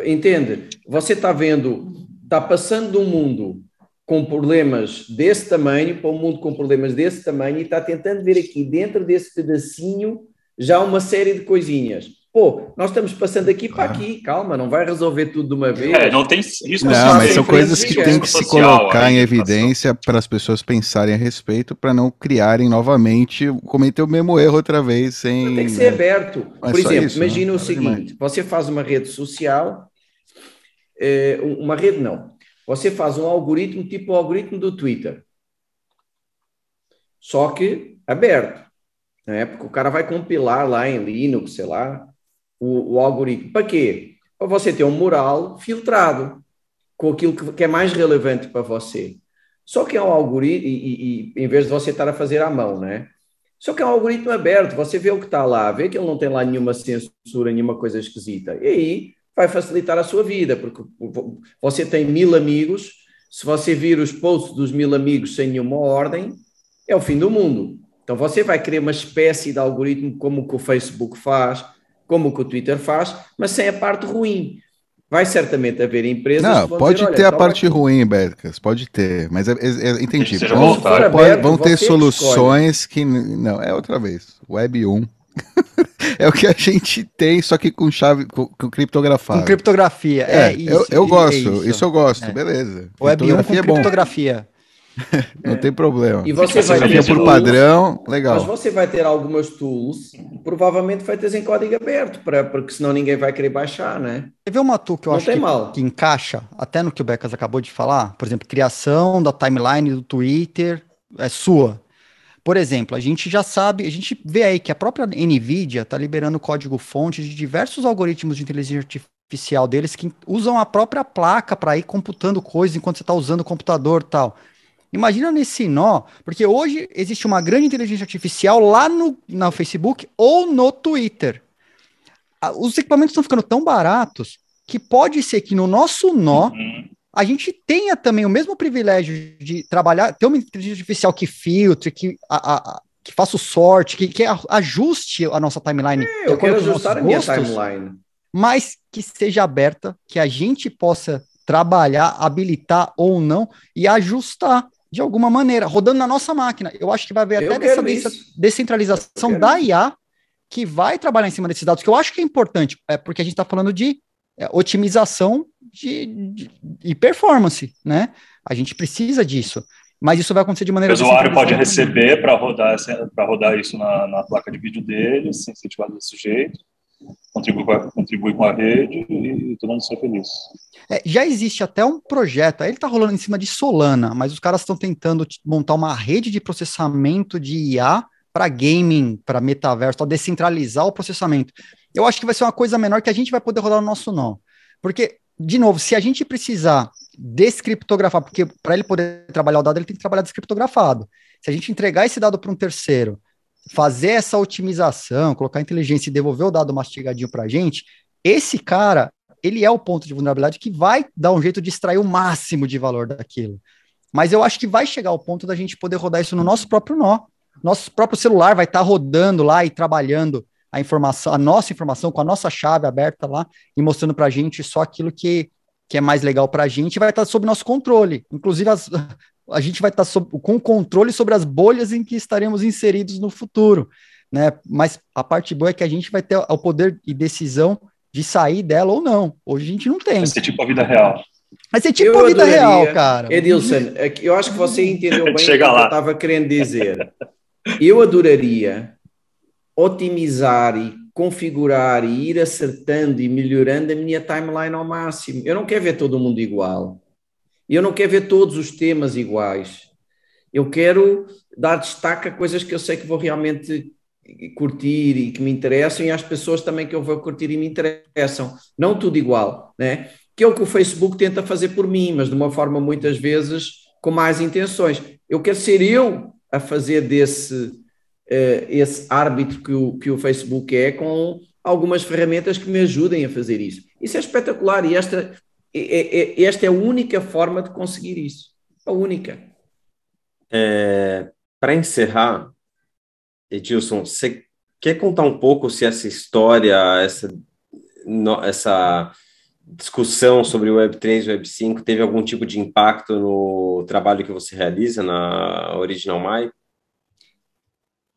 Entende? Você está vendo, está passando do um mundo com problemas desse tamanho para um mundo com problemas desse tamanho e está tentando ver aqui dentro desse pedacinho já uma série de coisinhas. Pô, nós estamos passando aqui para aqui, calma, não vai resolver tudo de uma é, vez. É, não tem risco Não, mas são coisas né? que têm que se colocar em evidência para as pessoas pensarem a respeito, para não criarem novamente, cometer o mesmo erro outra vez sem. Tem que ser né? aberto. Mas Por exemplo, isso, né? imagina o seguinte: você faz uma rede social, eh, uma rede não, você faz um algoritmo tipo o algoritmo do Twitter, só que aberto né? Porque o cara vai compilar lá em Linux, sei lá, o, o algoritmo. Para quê? Para você ter um mural filtrado com aquilo que, que é mais relevante para você. Só que é um algoritmo, e, e, e, em vez de você estar a fazer à mão, né? Só que é um algoritmo aberto, você vê o que está lá, vê que ele não tem lá nenhuma censura, nenhuma coisa esquisita. E aí vai facilitar a sua vida, porque você tem mil amigos, se você vir os posts dos mil amigos sem nenhuma ordem, é o fim do mundo. Então você vai querer uma espécie de algoritmo como o que o Facebook faz, como o que o Twitter faz, mas sem a parte ruim. Vai certamente haver empresas. Não, pode dizer, ter a tá parte ruim, Bercas, pode ter, mas é, é, é entendi. Vão, pode, vão ter soluções escolhe. que. Não, é outra vez. Web 1. é o que a gente tem, só que com chave, com, com criptografado. Com criptografia, é, é isso. Eu, eu é gosto, isso. isso. eu gosto, é. beleza. Web 1 com criptografia. É não tem problema. E você vai ter por padrão, legal. Mas você vai ter algumas tools, provavelmente feitas em código aberto, pra, porque senão ninguém vai querer baixar, né? Teve uma tool que eu não acho que, que, encaixa, até no que o Becas acabou de falar, por exemplo, criação da timeline do Twitter é sua. Por exemplo, a gente já sabe, a gente vê aí que a própria NVIDIA está liberando código-fonte de diversos algoritmos de inteligência artificial deles que usam a própria placa para ir computando coisas enquanto você está usando o computador tal. Imagina nesse nó, porque hoje existe uma grande inteligência artificial lá no, no Facebook ou no Twitter. Os equipamentos estão ficando tão baratos que pode ser que no nosso nó uhum. a gente tenha também o mesmo privilégio de trabalhar, ter uma inteligência artificial que filtre, que, a, a, que faça o sorte, que, que ajuste a nossa timeline. É, eu quero ajustar a minha gostos, timeline. Mas que seja aberta, que a gente possa trabalhar, habilitar ou não e ajustar de alguma maneira, rodando na nossa máquina. Eu acho que vai haver eu até dessa isso. descentralização da IA que vai trabalhar em cima desses dados, que eu acho que é importante, é porque a gente está falando de é, otimização de, de, e performance, né? A gente precisa disso. Mas isso vai acontecer de maneira. O usuário pode receber para rodar, rodar isso na, na placa de vídeo dele, incentivado desse jeito contribui com a, contribui com a rede e todo mundo ser feliz. É, já existe até um projeto, ele está rolando em cima de Solana, mas os caras estão tentando montar uma rede de processamento de IA para gaming, para metaverso, para descentralizar o processamento. Eu acho que vai ser uma coisa menor que a gente vai poder rodar no nosso nó. Porque, de novo, se a gente precisar descriptografar, porque para ele poder trabalhar o dado, ele tem que trabalhar descriptografado. Se a gente entregar esse dado para um terceiro fazer essa otimização, colocar inteligência e devolver o dado mastigadinho para a gente, esse cara, ele é o ponto de vulnerabilidade que vai dar um jeito de extrair o máximo de valor daquilo. Mas eu acho que vai chegar ao ponto da gente poder rodar isso no nosso próprio nó. Nosso próprio celular vai estar tá rodando lá e trabalhando a informação, a nossa informação com a nossa chave aberta lá e mostrando para a gente só aquilo que, que é mais legal para a gente vai estar tá sob nosso controle. Inclusive, as, a gente vai estar tá sob, com controle sobre as bolhas em que estaremos inseridos no futuro, né? Mas a parte boa é que a gente vai ter o poder e decisão de sair dela ou não. Hoje a gente não tem. Vai ser tipo a vida real. Vai ser tipo eu a vida adoraria, real, cara. Edilson, é eu acho que você entendeu bem o que lá. eu estava querendo dizer. Eu adoraria otimizar e configurar e ir acertando e melhorando a minha timeline ao máximo. Eu não quero ver todo mundo igual. Eu não quero ver todos os temas iguais. Eu quero dar destaque a coisas que eu sei que vou realmente curtir e que me interessam e às pessoas também que eu vou curtir e me interessam. Não tudo igual, né? Que é o que o Facebook tenta fazer por mim, mas de uma forma muitas vezes com mais intenções. Eu quero ser eu a fazer desse eh, esse árbitro que o, que o Facebook é com algumas ferramentas que me ajudem a fazer isso. Isso é espetacular e esta esta é a única forma de conseguir isso. A única. É, Para encerrar, Edilson, você quer contar um pouco se essa história, essa, essa discussão sobre o Web3 e Web5 teve algum tipo de impacto no trabalho que você realiza na Original My?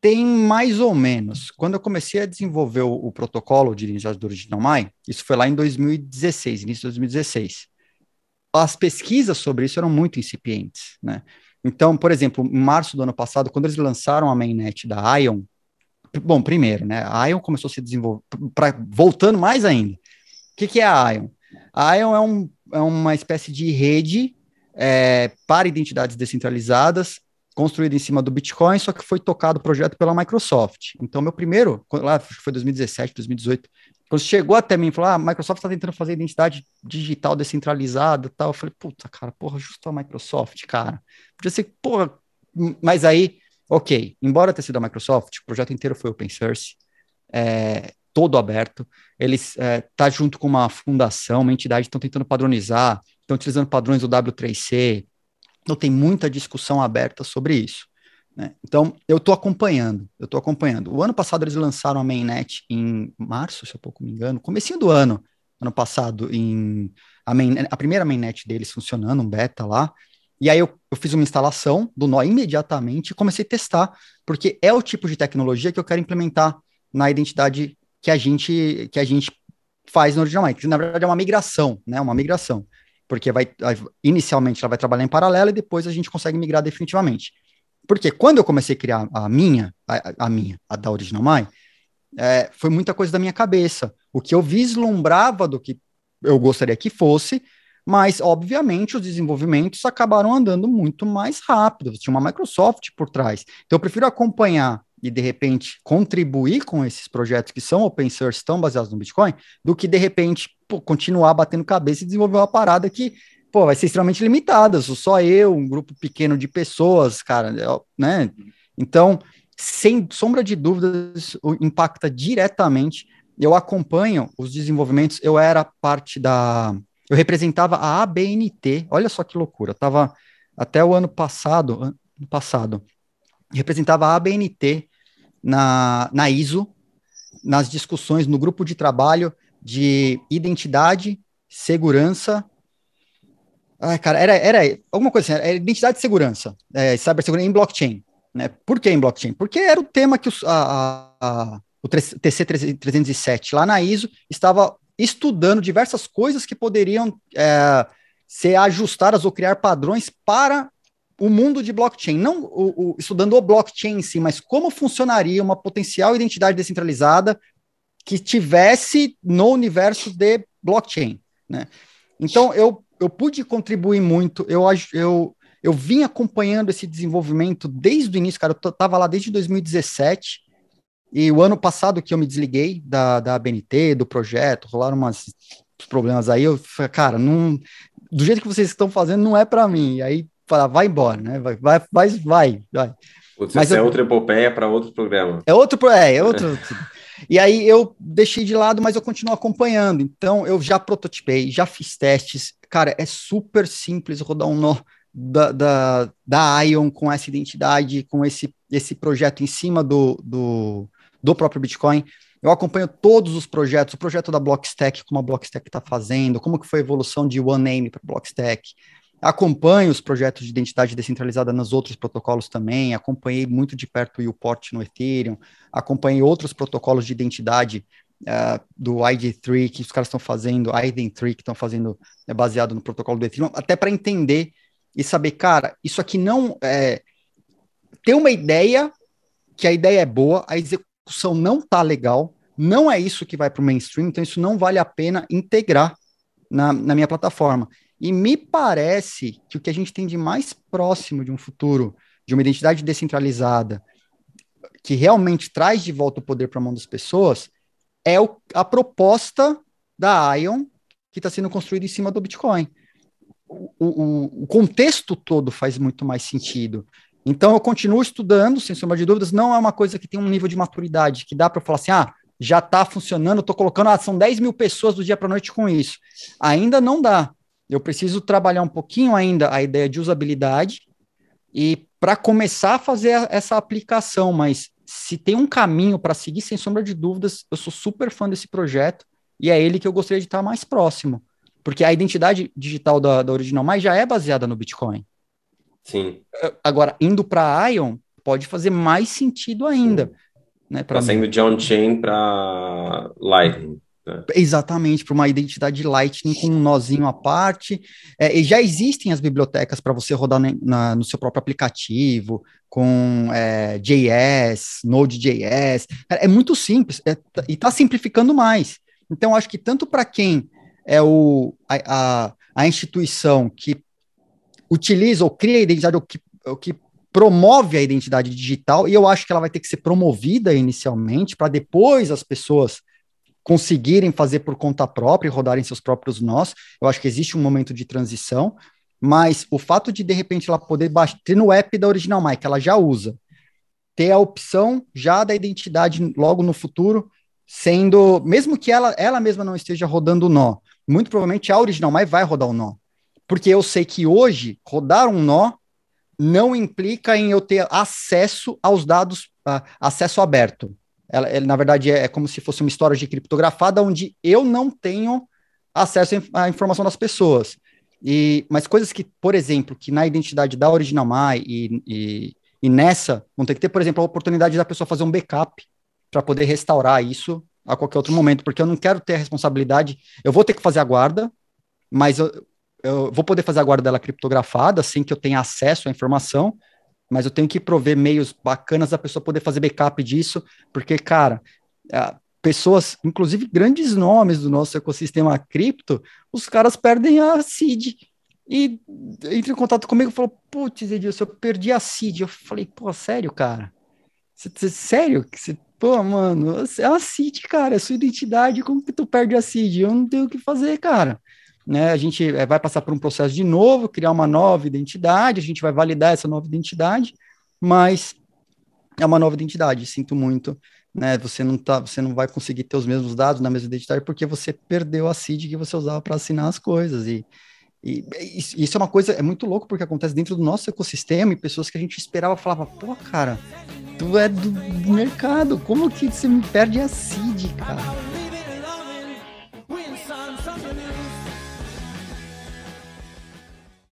Tem mais ou menos. Quando eu comecei a desenvolver o, o protocolo de linhas do Original Mai, isso foi lá em 2016, início de 2016. As pesquisas sobre isso eram muito incipientes, né? Então, por exemplo, em março do ano passado, quando eles lançaram a mainnet da Ion, bom, primeiro, né? A Ion começou a se desenvolver, voltando mais ainda. O que, que, é a Ion? A Ion é, um, é uma espécie de rede é, para identidades descentralizadas construído em cima do Bitcoin, só que foi tocado o projeto pela Microsoft. Então, meu primeiro, lá acho que foi 2017, 2018, quando chegou até mim e falou: ah, a Microsoft está tentando fazer identidade digital descentralizada tal. Eu falei, puta, cara, porra, justo a Microsoft, cara. Podia ser, porra, mas aí, ok, embora tenha sido a Microsoft, o projeto inteiro foi open source. É, todo aberto. Eles é, tá junto com uma fundação, uma entidade, estão tentando padronizar, estão utilizando padrões do W3C, não tem muita discussão aberta sobre isso. Né? Então, eu estou acompanhando, eu estou acompanhando. O ano passado eles lançaram a mainnet em março, se eu pouco me engano, comecinho do ano, ano passado, em a, main, a primeira mainnet deles funcionando, um beta lá, e aí eu, eu, fiz uma instalação do nó imediatamente e comecei a testar, porque é o tipo de tecnologia que eu quero implementar na identidade que a gente que a gente faz no Original Na verdade é uma migração, né? Uma migração porque vai inicialmente ela vai trabalhar em paralelo e depois a gente consegue migrar definitivamente. Porque quando eu comecei a criar a minha, a, a minha, a da Original My, é, foi muita coisa da minha cabeça. O que eu vislumbrava do que eu gostaria que fosse, mas obviamente os desenvolvimentos acabaram andando muito mais rápido. Tinha uma Microsoft por trás. Então eu prefiro acompanhar e de repente contribuir com esses projetos que são open source, tão baseados no Bitcoin, do que de repente pô, continuar batendo cabeça e desenvolver uma parada que, pô, vai ser extremamente limitada. Sou só eu, um grupo pequeno de pessoas, cara, é, né? Então, sem sombra de dúvidas, impacta diretamente. Eu acompanho os desenvolvimentos, eu era parte da. Eu representava a ABNT, olha só que loucura, tava até o ano passado, ano passado, representava a ABNT na, na ISO, nas discussões no grupo de trabalho de identidade, segurança. Ai, cara, era, era alguma coisa assim, era identidade e segurança, é, cibersegurança em blockchain. Né? Por que em blockchain? Porque era o tema que o a, a, o TC307 lá na ISO estava estudando diversas coisas que poderiam é, ser ajustadas ou criar padrões para o mundo de blockchain, não o, o, estudando o blockchain em si, mas como funcionaria uma potencial identidade descentralizada que tivesse no universo de blockchain, né? Então eu, eu pude contribuir muito, eu, eu, eu vim acompanhando esse desenvolvimento desde o início, cara, eu tava lá desde 2017, e o ano passado que eu me desliguei da, da BNT, do projeto, rolaram umas problemas aí, eu falei, cara, não, do jeito que vocês estão fazendo, não é para mim, e aí fala, vai embora, né, vai, vai, vai, vai. Putz, Mas eu, é outra epopeia para outro programa. É outro, é, é outro... E aí eu deixei de lado, mas eu continuo acompanhando. Então eu já prototipei, já fiz testes. Cara, é super simples rodar um nó da, da, da Ion com essa identidade, com esse, esse projeto em cima do, do, do próprio Bitcoin. Eu acompanho todos os projetos, o projeto da Blockstack, como a Blockstack está fazendo, como que foi a evolução de OneName para Blockstack, Acompanho os projetos de identidade descentralizada nos outros protocolos também, acompanhei muito de perto o Uport no Ethereum, acompanhei outros protocolos de identidade uh, do ID3 que os caras estão fazendo, ID3 que estão fazendo é, baseado no protocolo do Ethereum, até para entender e saber, cara, isso aqui não é ter uma ideia que a ideia é boa, a execução não tá legal, não é isso que vai para o mainstream, então isso não vale a pena integrar na, na minha plataforma. E me parece que o que a gente tem de mais próximo de um futuro, de uma identidade descentralizada, que realmente traz de volta o poder para a mão das pessoas, é o, a proposta da Ion que está sendo construída em cima do Bitcoin. O, o, o, contexto todo faz muito mais sentido. Então, eu continuo estudando, sem sombra de dúvidas, não é uma coisa que tem um nível de maturidade, que dá para falar assim, ah, já está funcionando, estou colocando, ah, são 10 mil pessoas do dia para a noite com isso. Ainda não dá, eu preciso trabalhar um pouquinho ainda a ideia de usabilidade e para começar a fazer essa aplicação, mas se tem um caminho para seguir, sem sombra de dúvidas, eu sou super fã desse projeto e é ele que eu gostaria de estar mais próximo. Porque a identidade digital da, da Original Mais já é baseada no Bitcoin. Sim. É, agora, indo para a Ion, pode fazer mais sentido ainda. Né, Passando tá de on-chain para Lightning. Exatamente, para uma identidade Lightning com um nozinho à parte. É, e já existem as bibliotecas para você rodar na, na, no seu próprio aplicativo, com é, JS, Node.js. É, é muito simples é, e está simplificando mais. Então, acho que tanto para quem é o, a, a, a, instituição que utiliza ou cria a identidade ou que, ou que promove a identidade digital, e eu acho que ela vai ter que ser promovida inicialmente, para depois as pessoas conseguirem fazer por conta própria e rodarem seus próprios nós. Eu acho que existe um momento de transição, mas o fato de, de repente, ela poder ter no app da Original Mike, ela já usa, ter a opção já da identidade logo no futuro, sendo, mesmo que ela, ela mesma não esteja rodando o nó, muito provavelmente a Original Mike vai rodar o nó. Porque eu sei que hoje, rodar um nó não implica em eu ter acesso aos dados, uh, acesso aberto ela, ela é, na verdade, é, é, como se fosse uma história de criptografada onde eu não tenho acesso à informação das pessoas. E, mas coisas que, por exemplo, que na identidade da Original My e, e, e nessa, vão ter que ter, por exemplo, a oportunidade da pessoa fazer um backup para poder restaurar isso a qualquer outro momento, porque eu não quero ter a responsabilidade. Eu vou ter que fazer a guarda, mas eu, eu vou poder fazer a guarda dela criptografada, sem que eu tenha acesso à informação, mas eu tenho que prover meios bacanas da pessoa poder fazer backup disso, porque, cara, é, pessoas, inclusive grandes nomes do nosso ecossistema cripto, os caras perdem a seed. E entra em contato comigo e falou: Putz, Edilson, eu perdi a seed. Eu falei: Pô, sério, cara? Cê, cê, sério? Cê, pô, mano, é a seed, cara, é sua identidade. Como que tu perde a seed? Eu não tenho o que fazer, cara né? A gente eh, vai passar por um processo de novo, criar uma nova identidade, a gente vai validar essa nova identidade, mas é uma nova identidade, sinto muito, né? Você não tá, você não vai conseguir ter os mesmos dados na mesma identidade porque você perdeu a CID que você usava para assinar as coisas e, e isso é uma coisa, é muito louco porque acontece dentro do nosso ecossistema e pessoas que a gente esperava falava, pô, cara, tu é do mercado, como que você me perde a CID, cara?